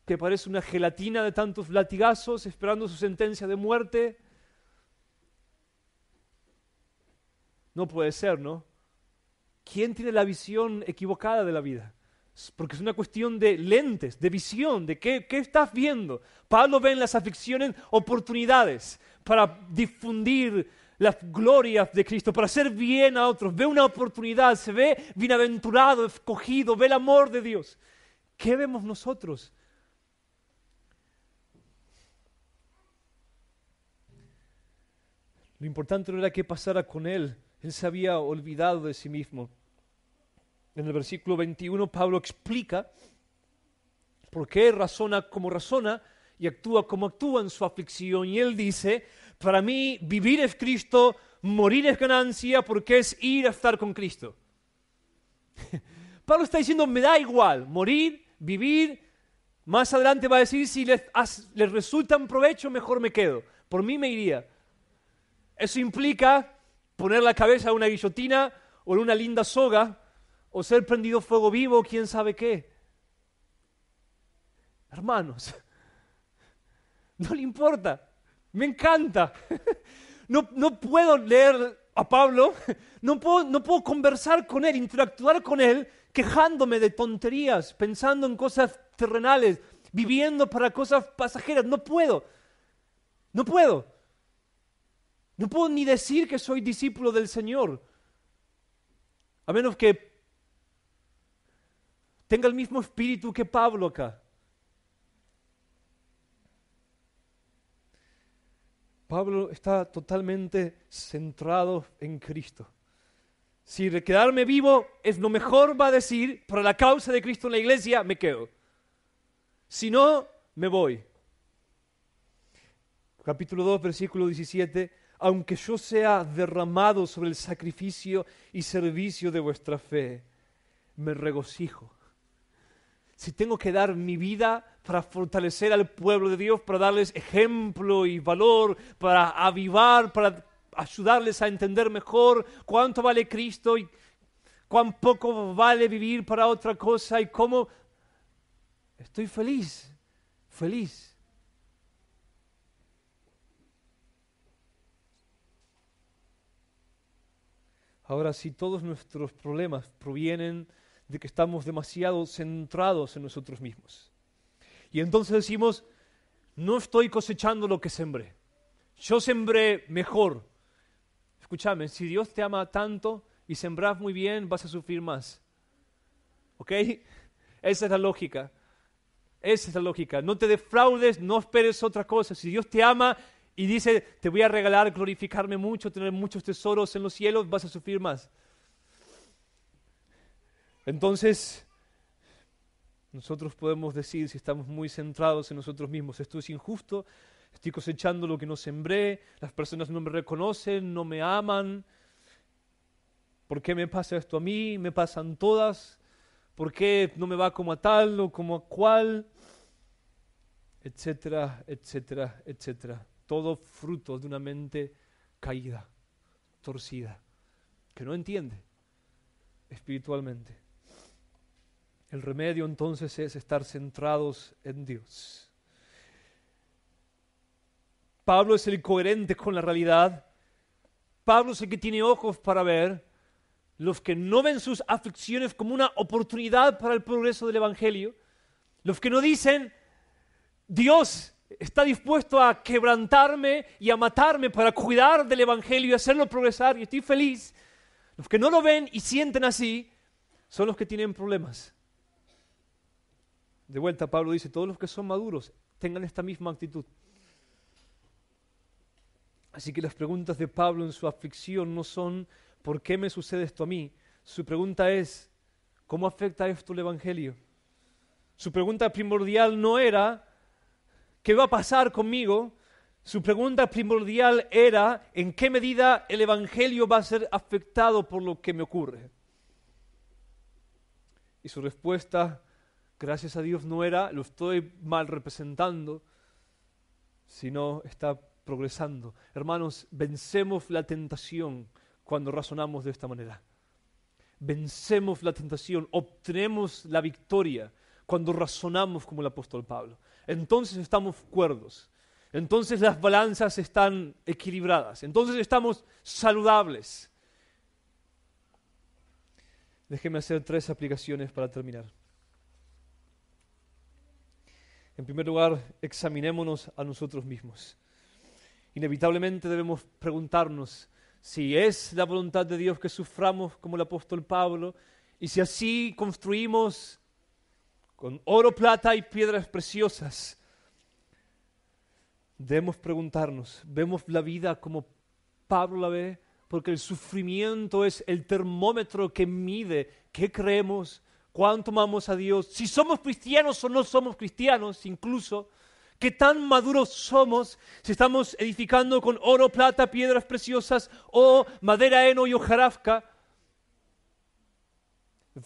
que parece una gelatina de tantos latigazos, esperando su sentencia de muerte. No puede ser, ¿no? ¿Quién tiene la visión equivocada de la vida? Porque es una cuestión de lentes, de visión, de qué, qué estás viendo. Pablo ve en las aflicciones oportunidades para difundir las glorias de Cristo, para hacer bien a otros. Ve una oportunidad, se ve bienaventurado, escogido, ve el amor de Dios. ¿Qué vemos nosotros? Lo importante no era qué pasara con él. Él se había olvidado de sí mismo. En el versículo 21 Pablo explica por qué razona como razona y actúa como actúa en su aflicción. Y él dice, para mí vivir es Cristo, morir es ganancia porque es ir a estar con Cristo. <laughs> Pablo está diciendo, me da igual, morir, vivir, más adelante va a decir, si les, resulta un provecho, mejor me quedo, por mí me iría. Eso implica poner la cabeza en una guillotina o en una linda soga o ser prendido fuego vivo, quién sabe qué. Hermanos, <laughs> no le importa. Me encanta. No, puedo leer a Pablo, no puedo, no puedo conversar con él, interactuar con él, quejándome de tonterías, pensando en cosas terrenales, viviendo para cosas pasajeras. No puedo. No puedo. No puedo ni decir que soy discípulo del Señor. A menos que tenga el mismo espíritu que Pablo acá. Pablo está totalmente centrado en Cristo. Si quedarme vivo es lo mejor, va a decir, para la causa de Cristo en la iglesia, me quedo. Si no, me voy. Capítulo 2, versículo 17. Aunque yo sea derramado sobre el sacrificio y servicio de vuestra fe, me regocijo si tengo que dar mi vida para fortalecer al pueblo de Dios, para darles ejemplo y valor, para avivar, para ayudarles a entender mejor cuánto vale Cristo y cuán poco vale vivir para otra cosa y cómo estoy feliz, feliz. Ahora, si todos nuestros problemas provienen de que estamos demasiado centrados en nosotros mismos. Y entonces decimos, no estoy cosechando lo que sembré. Yo sembré mejor. Escúchame, si Dios te ama tanto y sembras muy bien, vas a sufrir más. ¿Ok? Esa es la lógica. Esa es la lógica. No te defraudes, no esperes otra cosa. Si Dios te ama y dice, te voy a regalar, glorificarme mucho, tener muchos tesoros en los cielos, vas a sufrir más. Entonces, nosotros podemos decir, si estamos muy centrados en nosotros mismos, esto es injusto, estoy cosechando lo que no sembré, las personas no me reconocen, no me aman, ¿por qué me pasa esto a mí? ¿Me pasan todas? ¿Por qué no me va como a tal o como a cual? Etcétera, etcétera, etcétera. Todo fruto de una mente caída, torcida, que no entiende espiritualmente. El remedio entonces es estar centrados en Dios. Pablo es el coherente con la realidad. Pablo es el que tiene ojos para ver. Los que no ven sus aflicciones como una oportunidad para el progreso del Evangelio. Los que no dicen, Dios está dispuesto a quebrantarme y a matarme para cuidar del Evangelio y hacerlo progresar y estoy feliz. Los que no lo ven y sienten así son los que tienen problemas de vuelta, Pablo dice, todos los que son maduros tengan esta misma actitud. Así que las preguntas de Pablo en su aflicción no son, ¿por qué me sucede esto a mí? Su pregunta es, ¿cómo afecta esto el Evangelio? Su pregunta primordial no era, ¿qué va a pasar conmigo? Su pregunta primordial era, ¿en qué medida el Evangelio va a ser afectado por lo que me ocurre? Y su respuesta Gracias a Dios no era, lo estoy mal representando, sino está progresando. Hermanos, vencemos la tentación cuando razonamos de esta manera. Vencemos la tentación, obtenemos la victoria cuando razonamos como el apóstol Pablo. Entonces estamos cuerdos, entonces las balanzas están equilibradas, entonces estamos saludables. Déjeme hacer tres aplicaciones para terminar. En primer lugar, examinémonos a nosotros mismos. Inevitablemente debemos preguntarnos si es la voluntad de Dios que suframos como el apóstol Pablo y si así construimos con oro, plata y piedras preciosas. Debemos preguntarnos, ¿vemos la vida como Pablo la ve? Porque el sufrimiento es el termómetro que mide qué creemos, cuánto amamos a Dios, si somos cristianos o no somos cristianos incluso, qué tan maduros somos, si estamos edificando con oro, plata, piedras preciosas o madera, heno y hojarasca.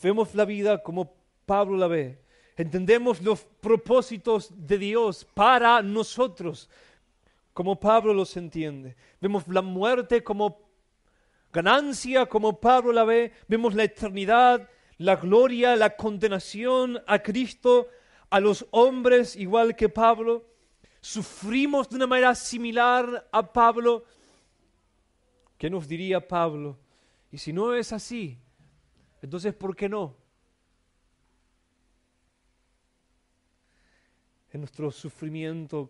Vemos la vida como Pablo la ve. Entendemos los propósitos de Dios para nosotros, como Pablo los entiende. Vemos la muerte como ganancia, como Pablo la ve. Vemos la eternidad la gloria, la condenación a Cristo, a los hombres, igual que Pablo. Sufrimos de una manera similar a Pablo. ¿Qué nos diría Pablo? Y si no es así, entonces ¿por qué no? En nuestro sufrimiento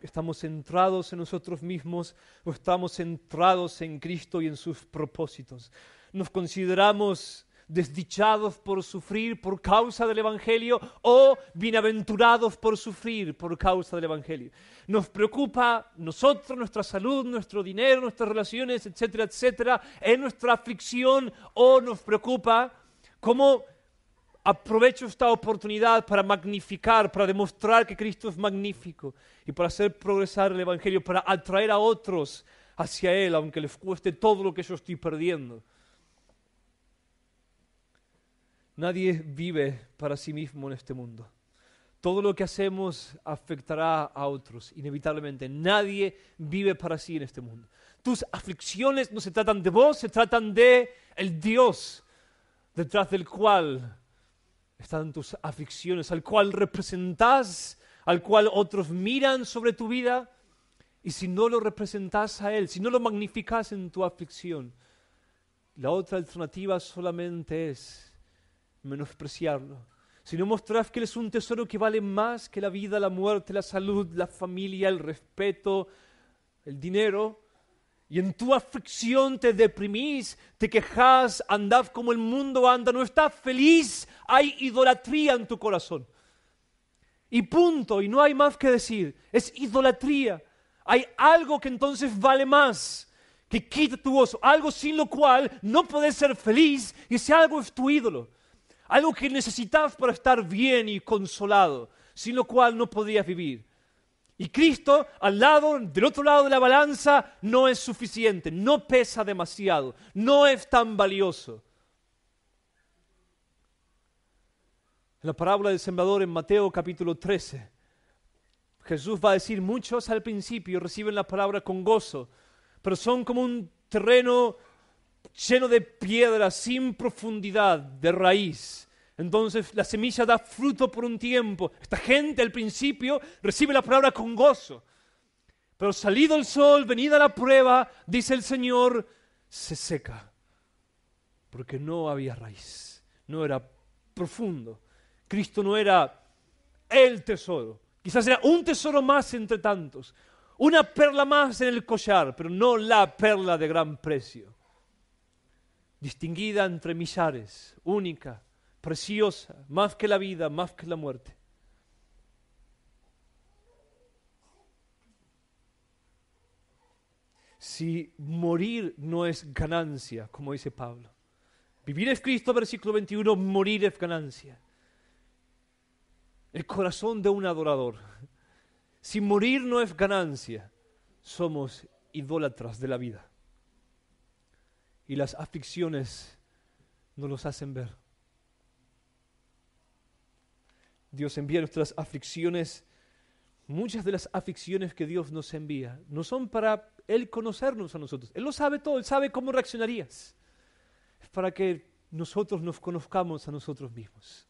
estamos centrados en nosotros mismos o estamos centrados en Cristo y en sus propósitos. Nos consideramos desdichados por sufrir por causa del Evangelio o bienaventurados por sufrir por causa del Evangelio. Nos preocupa nosotros, nuestra salud, nuestro dinero, nuestras relaciones, etcétera, etcétera, en nuestra aflicción o nos preocupa cómo aprovecho esta oportunidad para magnificar, para demostrar que Cristo es magnífico y para hacer progresar el Evangelio, para atraer a otros hacia Él, aunque les cueste todo lo que yo estoy perdiendo. Nadie vive para sí mismo en este mundo. Todo lo que hacemos afectará a otros, inevitablemente. Nadie vive para sí en este mundo. Tus aflicciones no se tratan de vos, se tratan de el Dios detrás del cual están tus aflicciones, al cual representás, al cual otros miran sobre tu vida. Y si no lo representás a Él, si no lo magnificas en tu aflicción, la otra alternativa solamente es menospreciarlo, no mostrás que Él es un tesoro que vale más que la vida, la muerte, la salud, la familia, el respeto, el dinero. Y en tu aflicción te deprimís, te quejas, andás como el mundo anda, no estás feliz, hay idolatría en tu corazón. Y punto, y no hay más que decir, es idolatría. Hay algo que entonces vale más, que quita tu gozo, algo sin lo cual no puedes ser feliz y ese algo es tu ídolo algo que necesitabas para estar bien y consolado, sin lo cual no podías vivir. Y Cristo, al lado, del otro lado de la balanza, no es suficiente, no pesa demasiado, no es tan valioso. En la parábola del sembrador en Mateo capítulo 13, Jesús va a decir, muchos al principio reciben la palabra con gozo, pero son como un terreno lleno de piedra, sin profundidad de raíz. Entonces la semilla da fruto por un tiempo. Esta gente al principio recibe la palabra con gozo. Pero salido el sol, venida la prueba, dice el Señor, se seca. Porque no había raíz, no era profundo. Cristo no era el tesoro. Quizás era un tesoro más entre tantos, una perla más en el collar, pero no la perla de gran precio distinguida entre misares, única, preciosa, más que la vida, más que la muerte. Si morir no es ganancia, como dice Pablo, vivir es Cristo, versículo 21, morir es ganancia. El corazón de un adorador. Si morir no es ganancia, somos idólatras de la vida y las aflicciones no los hacen ver. Dios envía nuestras aflicciones. Muchas de las aflicciones que Dios nos envía no son para Él conocernos a nosotros. Él lo sabe todo, Él sabe cómo reaccionarías. Es para que nosotros nos conozcamos a nosotros mismos.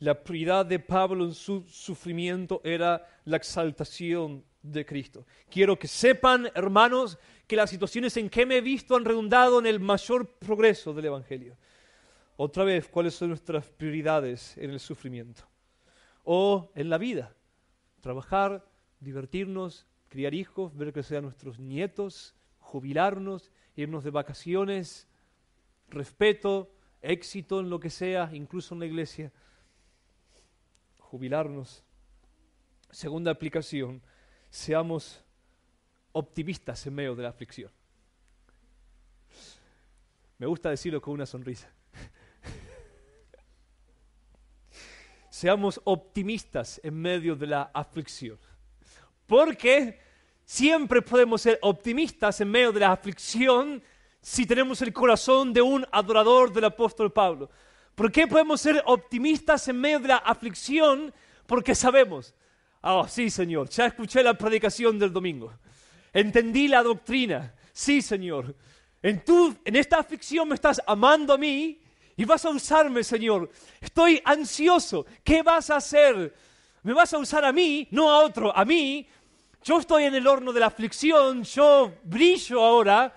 La prioridad de Pablo en su sufrimiento era la exaltación de Cristo. Quiero que sepan, hermanos, que las situaciones en que me he visto han redundado en el mayor progreso del Evangelio. Otra vez, ¿cuáles son nuestras prioridades en el sufrimiento? O en la vida. Trabajar, divertirnos, criar hijos, ver que sean nuestros nietos, jubilarnos, irnos de vacaciones, respeto, éxito en lo que sea, incluso en la iglesia. Jubilarnos. Segunda aplicación seamos optimistas en medio de la aflicción. Me gusta decirlo con una sonrisa. <laughs> seamos optimistas en medio de la aflicción. Porque siempre podemos ser optimistas en medio de la aflicción si tenemos el corazón de un adorador del apóstol Pablo. ¿Por qué podemos ser optimistas en medio de la aflicción? Porque sabemos Ah, sí, Señor, ya escuché la predicación del domingo. Entendí la doctrina. Sí, Señor. En, tu, en esta aflicción me estás amando a mí y vas a usarme, Señor. Estoy ansioso. ¿Qué vas a hacer? Me vas a usar a mí, no a otro, a mí. Yo estoy en el horno de la aflicción, yo brillo ahora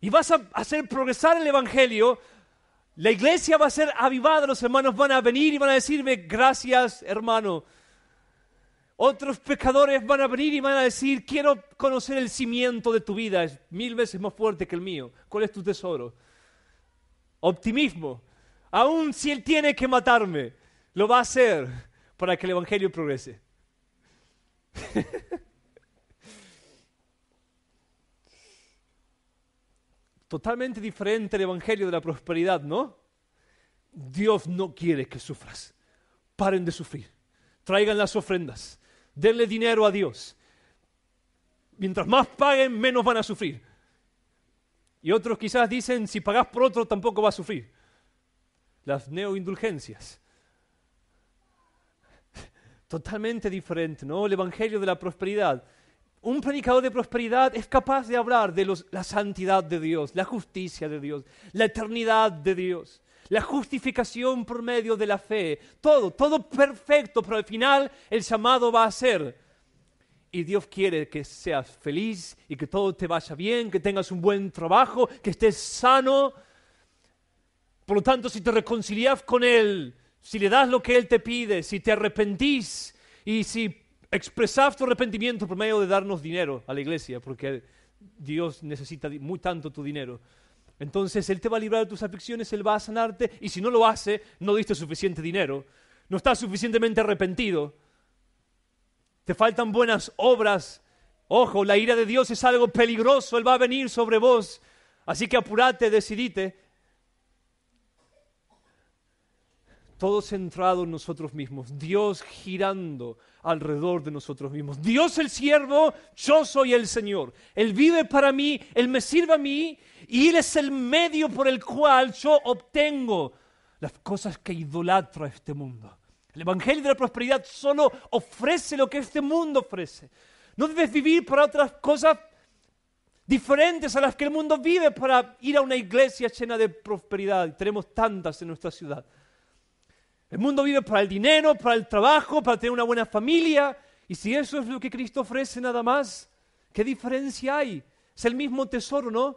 y vas a hacer progresar el Evangelio. La iglesia va a ser avivada, los hermanos van a venir y van a decirme, gracias hermano, otros pecadores van a venir y van a decir, quiero conocer el cimiento de tu vida, es mil veces más fuerte que el mío. ¿Cuál es tu tesoro? Optimismo. Aún si Él tiene que matarme, lo va a hacer para que el Evangelio progrese. <laughs> Totalmente diferente el Evangelio de la prosperidad, ¿no? Dios no quiere que sufras. Paren de sufrir. Traigan las ofrendas denle dinero a Dios. Mientras más paguen, menos van a sufrir. Y otros quizás dicen, si pagás por otro, tampoco va a sufrir. Las neoindulgencias. <laughs> Totalmente diferente, ¿no? El Evangelio de la Prosperidad. Un predicador de prosperidad es capaz de hablar de la santidad de Dios, la justicia de Dios, la eternidad de Dios la justificación por medio de la fe, todo, todo perfecto, pero al final el llamado va a ser. Y Dios quiere que seas feliz y que todo te vaya bien, que tengas un buen trabajo, que estés sano. Por lo tanto, si te reconcilias con Él, si le das lo que Él te pide, si te arrepentís y si expresas tu arrepentimiento por medio de darnos dinero a la iglesia, porque Dios necesita muy tanto tu dinero. Entonces Él te va a librar de tus aflicciones, Él va a sanarte y si no lo hace, no diste suficiente dinero, no estás suficientemente arrepentido, te faltan buenas obras. Ojo, la ira de Dios es algo peligroso, Él va a venir sobre vos. Así que apurate, decidite. Todos centrado en nosotros mismos, Dios girando alrededor de nosotros mismos. Dios el siervo, yo soy el Señor. Él vive para mí, Él me sirve a mí y Él es el medio por el cual yo obtengo las cosas que idolatra este mundo. El Evangelio de la Prosperidad solo ofrece lo que este mundo ofrece. No debes vivir para otras cosas diferentes a las que el mundo vive para ir a una iglesia llena de prosperidad. tenemos tantas en nuestra ciudad. El mundo vive para el dinero, para el trabajo, para tener una buena familia. Y si eso es lo que Cristo ofrece nada más, ¿qué diferencia hay? Es el mismo tesoro, ¿no?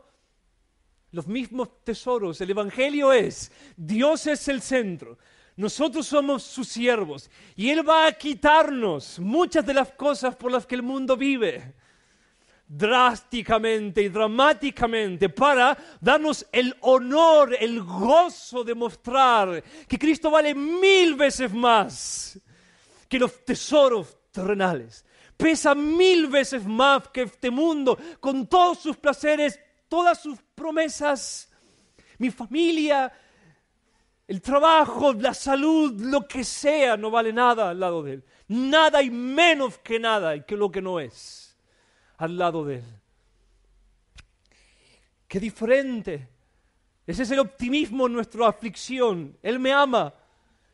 Los mismos tesoros. El Evangelio es, Dios es el centro. Nosotros somos sus siervos y Él va a quitarnos muchas de las cosas por las que el mundo vive drásticamente y dramáticamente para darnos el honor, el gozo de mostrar que Cristo vale mil veces más que los tesoros terrenales. Pesa mil veces más que este mundo, con todos sus placeres, todas sus promesas, mi familia, el trabajo, la salud, lo que sea, no vale nada al lado de Él. Nada y menos que nada y que lo que no es al lado de Él. Qué diferente. Ese es el optimismo en nuestra aflicción. Él me ama.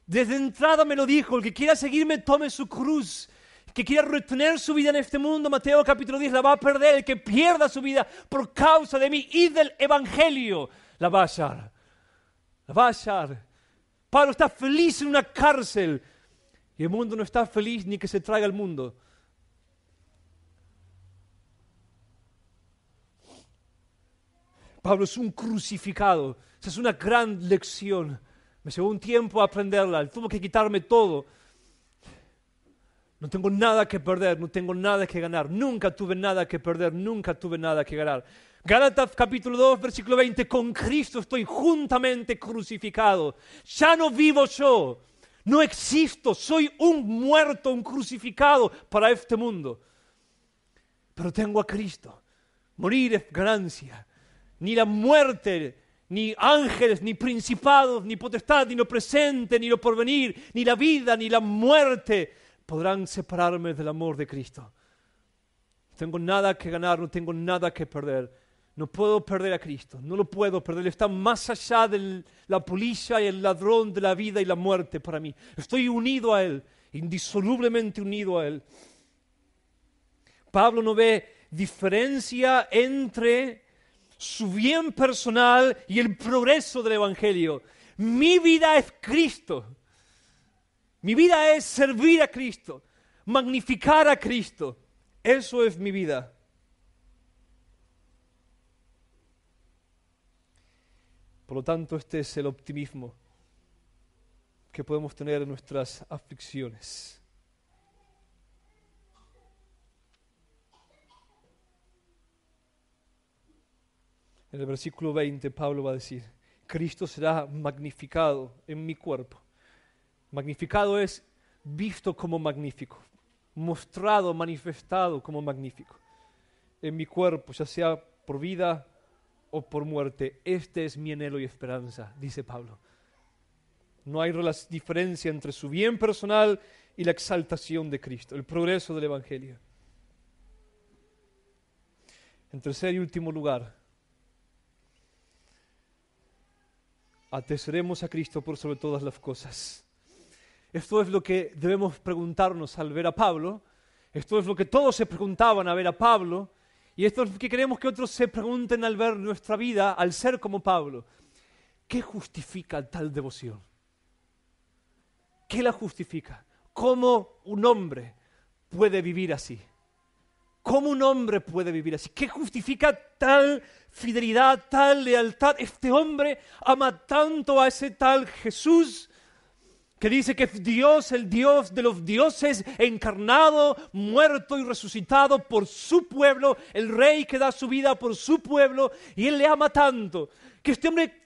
Desde entrada me lo dijo. El que quiera seguirme, tome su cruz. El que quiera retener su vida en este mundo, Mateo capítulo 10, la va a perder. El que pierda su vida por causa de mí y del Evangelio, la va a hallar. La va a hallar. Pablo está feliz en una cárcel. Y el mundo no está feliz ni que se traiga el mundo. Pablo es un crucificado. Esa es una gran lección. Me llevó un tiempo aprenderla. Tuvo que quitarme todo. No tengo nada que perder, no tengo nada que ganar. Nunca tuve nada que perder, nunca tuve nada que ganar. Gálatas capítulo 2, versículo 20. Con Cristo estoy juntamente crucificado. Ya no vivo yo. No existo. Soy un muerto, un crucificado para este mundo. Pero tengo a Cristo. Morir es ganancia ni la muerte, ni ángeles, ni principados, ni potestad, ni lo presente, ni lo porvenir, ni la vida, ni la muerte podrán separarme del amor de Cristo. No tengo nada que ganar, no tengo nada que perder. No puedo perder a Cristo, no lo puedo perder. Está más allá de la pulilla y el ladrón de la vida y la muerte para mí. Estoy unido a Él, indisolublemente unido a Él. Pablo no ve diferencia entre su bien personal y el progreso del Evangelio. Mi vida es Cristo. Mi vida es servir a Cristo, magnificar a Cristo. Eso es mi vida. Por lo tanto, este es el optimismo que podemos tener en nuestras aflicciones. En el versículo 20 Pablo va a decir, Cristo será magnificado en mi cuerpo. Magnificado es visto como magnífico, mostrado, manifestado como magnífico. En mi cuerpo, ya sea por vida o por muerte, este es mi anhelo y esperanza, dice Pablo. No hay diferencia entre su bien personal y la exaltación de Cristo, el progreso del Evangelio. En tercer y último lugar, atesoremos a Cristo por sobre todas las cosas. Esto es lo que debemos preguntarnos al ver a Pablo. Esto es lo que todos se preguntaban al ver a Pablo. Y esto es lo que queremos que otros se pregunten al ver nuestra vida, al ser como Pablo. ¿Qué justifica tal devoción? ¿Qué la justifica? ¿Cómo un hombre puede vivir así? ¿Cómo un hombre puede vivir así? ¿Qué justifica tal fidelidad, tal lealtad? Este hombre ama tanto a ese tal Jesús que dice que Dios, el Dios de los dioses, encarnado, muerto y resucitado por su pueblo, el rey que da su vida por su pueblo, y él le ama tanto, que este hombre,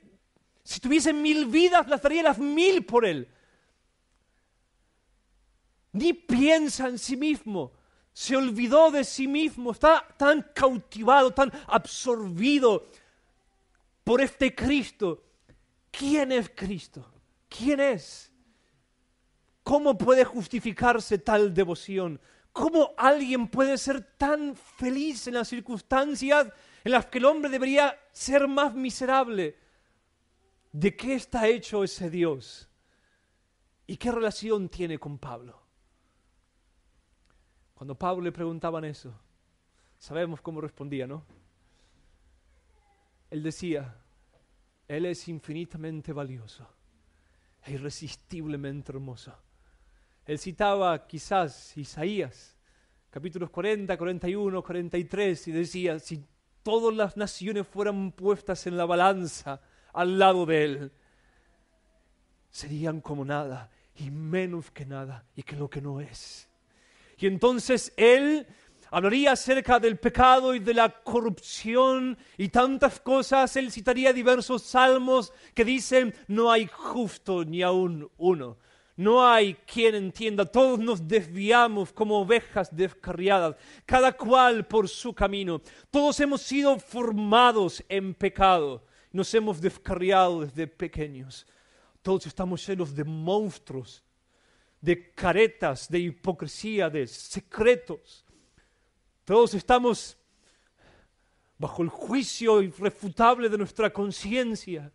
si tuviese mil vidas, las daría las mil por él. Ni piensa en sí mismo se olvidó de sí mismo, está tan cautivado, tan absorbido por este Cristo. ¿Quién es Cristo? ¿Quién es? ¿Cómo puede justificarse tal devoción? ¿Cómo alguien puede ser tan feliz en las circunstancias en las que el hombre debería ser más miserable? ¿De qué está hecho ese Dios? ¿Y qué relación tiene con Pablo? Cuando Pablo le preguntaban eso, sabemos cómo respondía, ¿no? Él decía, Él es infinitamente valioso e irresistiblemente hermoso. Él citaba quizás Isaías, capítulos 40, 41, 43, y decía, si todas las naciones fueran puestas en la balanza al lado de Él, serían como nada y menos que nada y que lo que no es. Y entonces él hablaría acerca del pecado y de la corrupción y tantas cosas. Él citaría diversos salmos que dicen, no hay justo ni aún uno. No hay quien entienda, todos nos desviamos como ovejas descarriadas, cada cual por su camino. Todos hemos sido formados en pecado, nos hemos descarriado desde pequeños. Todos estamos llenos de monstruos de caretas, de hipocresía, de secretos. Todos estamos bajo el juicio irrefutable de nuestra conciencia.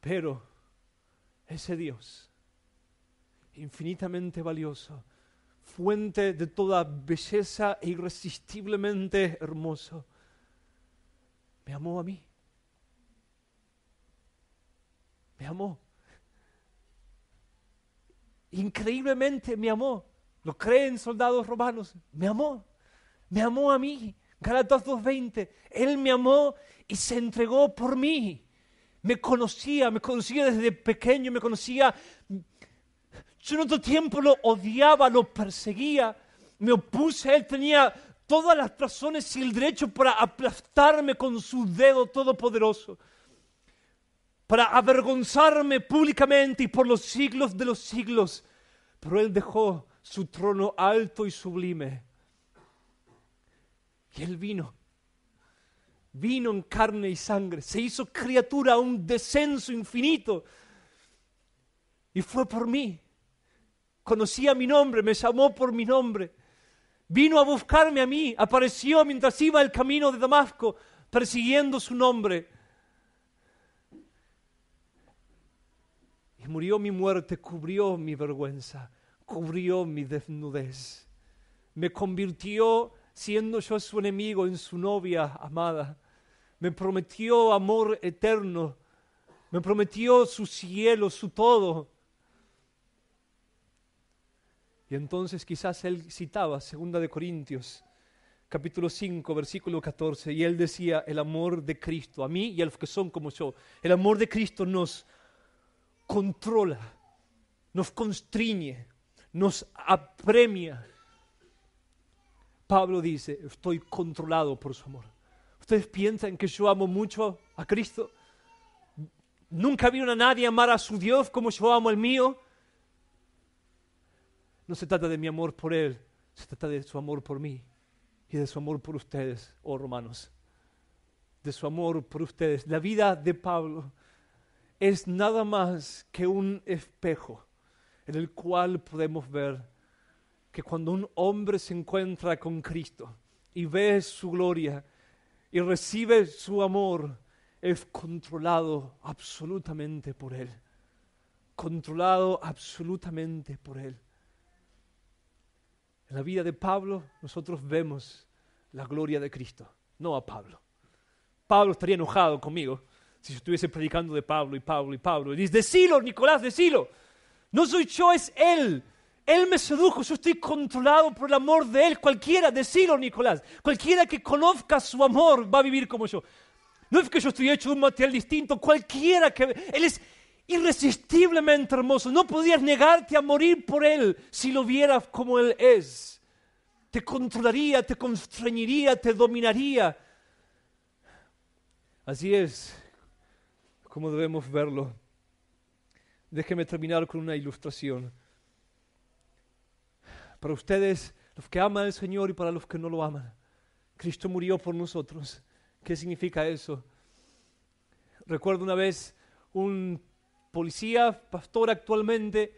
Pero ese Dios, infinitamente valioso, fuente de toda belleza e irresistiblemente hermoso, me amó a mí. Me amó increíblemente me amó. Lo creen soldados romanos. Me amó. Me amó a mí. Galatas 2.20. Él me amó y se entregó por mí. Me conocía, me conocía desde pequeño, me conocía. Yo en otro tiempo lo odiaba, lo perseguía, me opuse él, tenía todas las razones y el derecho para aplastarme con su dedo todopoderoso para avergonzarme públicamente y por los siglos de los siglos. Pero Él dejó su trono alto y sublime. Y Él vino, vino en carne y sangre, se hizo criatura a un descenso infinito. Y fue por mí. Conocía mi nombre, me llamó por mi nombre. Vino a buscarme a mí, apareció mientras iba el camino de Damasco, persiguiendo su nombre murió mi muerte, cubrió mi vergüenza, cubrió mi desnudez. Me convirtió, siendo yo su enemigo, en su novia amada. Me prometió amor eterno. Me prometió su cielo, su todo. Y entonces quizás él citaba segunda de Corintios capítulo 5, versículo 14, y él decía, el amor de Cristo, a mí y a los que son como yo, el amor de Cristo nos controla, nos constriñe, nos apremia. Pablo dice, estoy controlado por su amor. Ustedes piensan que yo amo mucho a Cristo. Nunca vieron a nadie amar a su Dios como yo amo al mío. No se trata de mi amor por Él, se trata de su amor por mí y de su amor por ustedes, oh romanos. De su amor por ustedes. La vida de Pablo es nada más que un espejo en el cual podemos ver que cuando un hombre se encuentra con Cristo y ve su gloria y recibe su amor, es controlado absolutamente por Él. Controlado absolutamente por Él. En la vida de Pablo nosotros vemos la gloria de Cristo, no a Pablo. Pablo estaría enojado conmigo si yo estuviese predicando de Pablo y Pablo y Pablo. Y dice, decilo, Nicolás, decilo. No soy yo, es Él. Él me sedujo, yo estoy controlado por el amor de Él. Cualquiera, decilo, Nicolás. Cualquiera que conozca su amor va a vivir como yo. No es que yo estoy hecho de un material distinto, cualquiera que... Él es irresistiblemente hermoso. No podías negarte a morir por Él si lo vieras como Él es. Te controlaría, te constreñiría, te dominaría. Así es. ¿Cómo debemos verlo. Déjeme terminar con una ilustración. Para ustedes, los que aman al Señor y para los que no lo aman, Cristo murió por nosotros. ¿Qué significa eso? Recuerdo una vez un policía, pastor actualmente,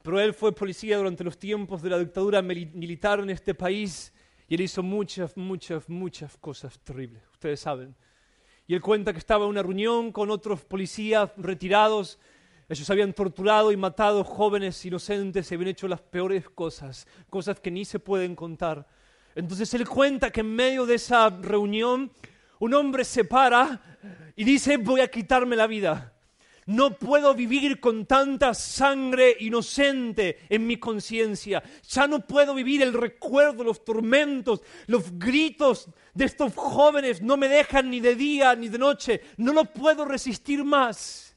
pero él fue policía durante los tiempos de la dictadura militar en este país y él hizo muchas, muchas, muchas cosas terribles. Ustedes saben, y él cuenta que estaba en una reunión con otros policías retirados. Ellos habían torturado y matado jóvenes inocentes y habían hecho las peores cosas, cosas que ni se pueden contar. Entonces él cuenta que en medio de esa reunión un hombre se para y dice, voy a quitarme la vida. No puedo vivir con tanta sangre inocente en mi conciencia. Ya no puedo vivir el recuerdo, los tormentos, los gritos de estos jóvenes. No me dejan ni de día ni de noche. No lo puedo resistir más.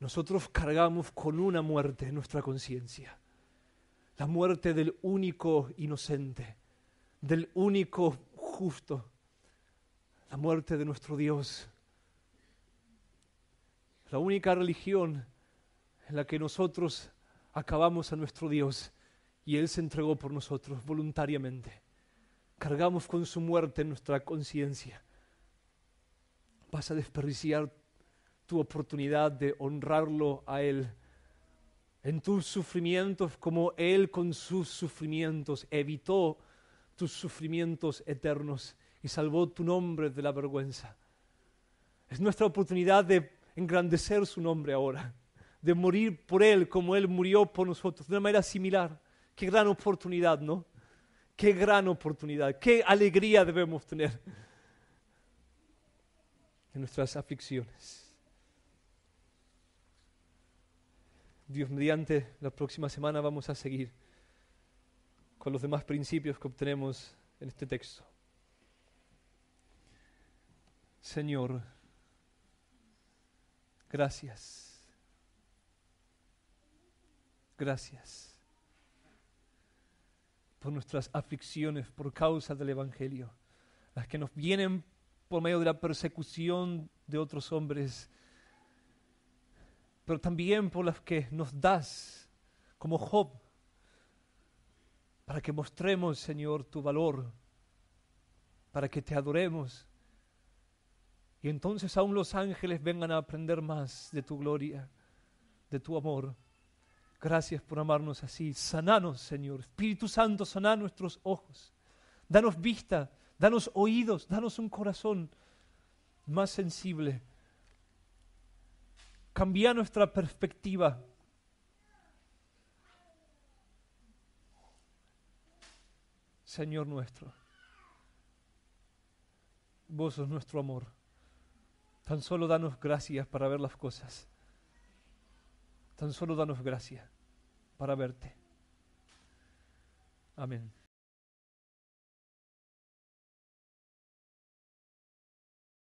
Nosotros cargamos con una muerte en nuestra conciencia, la muerte del único inocente, del único justo, la muerte de nuestro Dios. La única religión en la que nosotros acabamos a nuestro Dios y Él se entregó por nosotros voluntariamente. Cargamos con su muerte en nuestra conciencia. Vas a desperdiciar tu oportunidad de honrarlo a Él en tus sufrimientos como Él con sus sufrimientos evitó tus sufrimientos eternos y salvó tu nombre de la vergüenza. Es nuestra oportunidad de engrandecer su nombre ahora, de morir por Él como Él murió por nosotros, de una manera similar. Qué gran oportunidad, ¿no? Qué gran oportunidad, qué alegría debemos tener en nuestras aflicciones. Dios mediante, la próxima semana vamos a seguir con los demás principios que obtenemos en este texto. Señor, gracias. Gracias por nuestras aflicciones por causa del Evangelio, las que nos vienen por medio de la persecución de otros hombres, pero también por las que nos das como Job, para que mostremos, Señor, tu valor, para que te adoremos y entonces aún los ángeles vengan a aprender más de tu gloria, de tu amor. Gracias por amarnos así. Sananos, Señor. Espíritu Santo, saná nuestros ojos. Danos vista, danos oídos, danos un corazón más sensible. Cambia nuestra perspectiva. Señor nuestro, vos sos nuestro amor. Tan solo danos gracias para ver las cosas. Tan solo danos gracias para verte. Amén.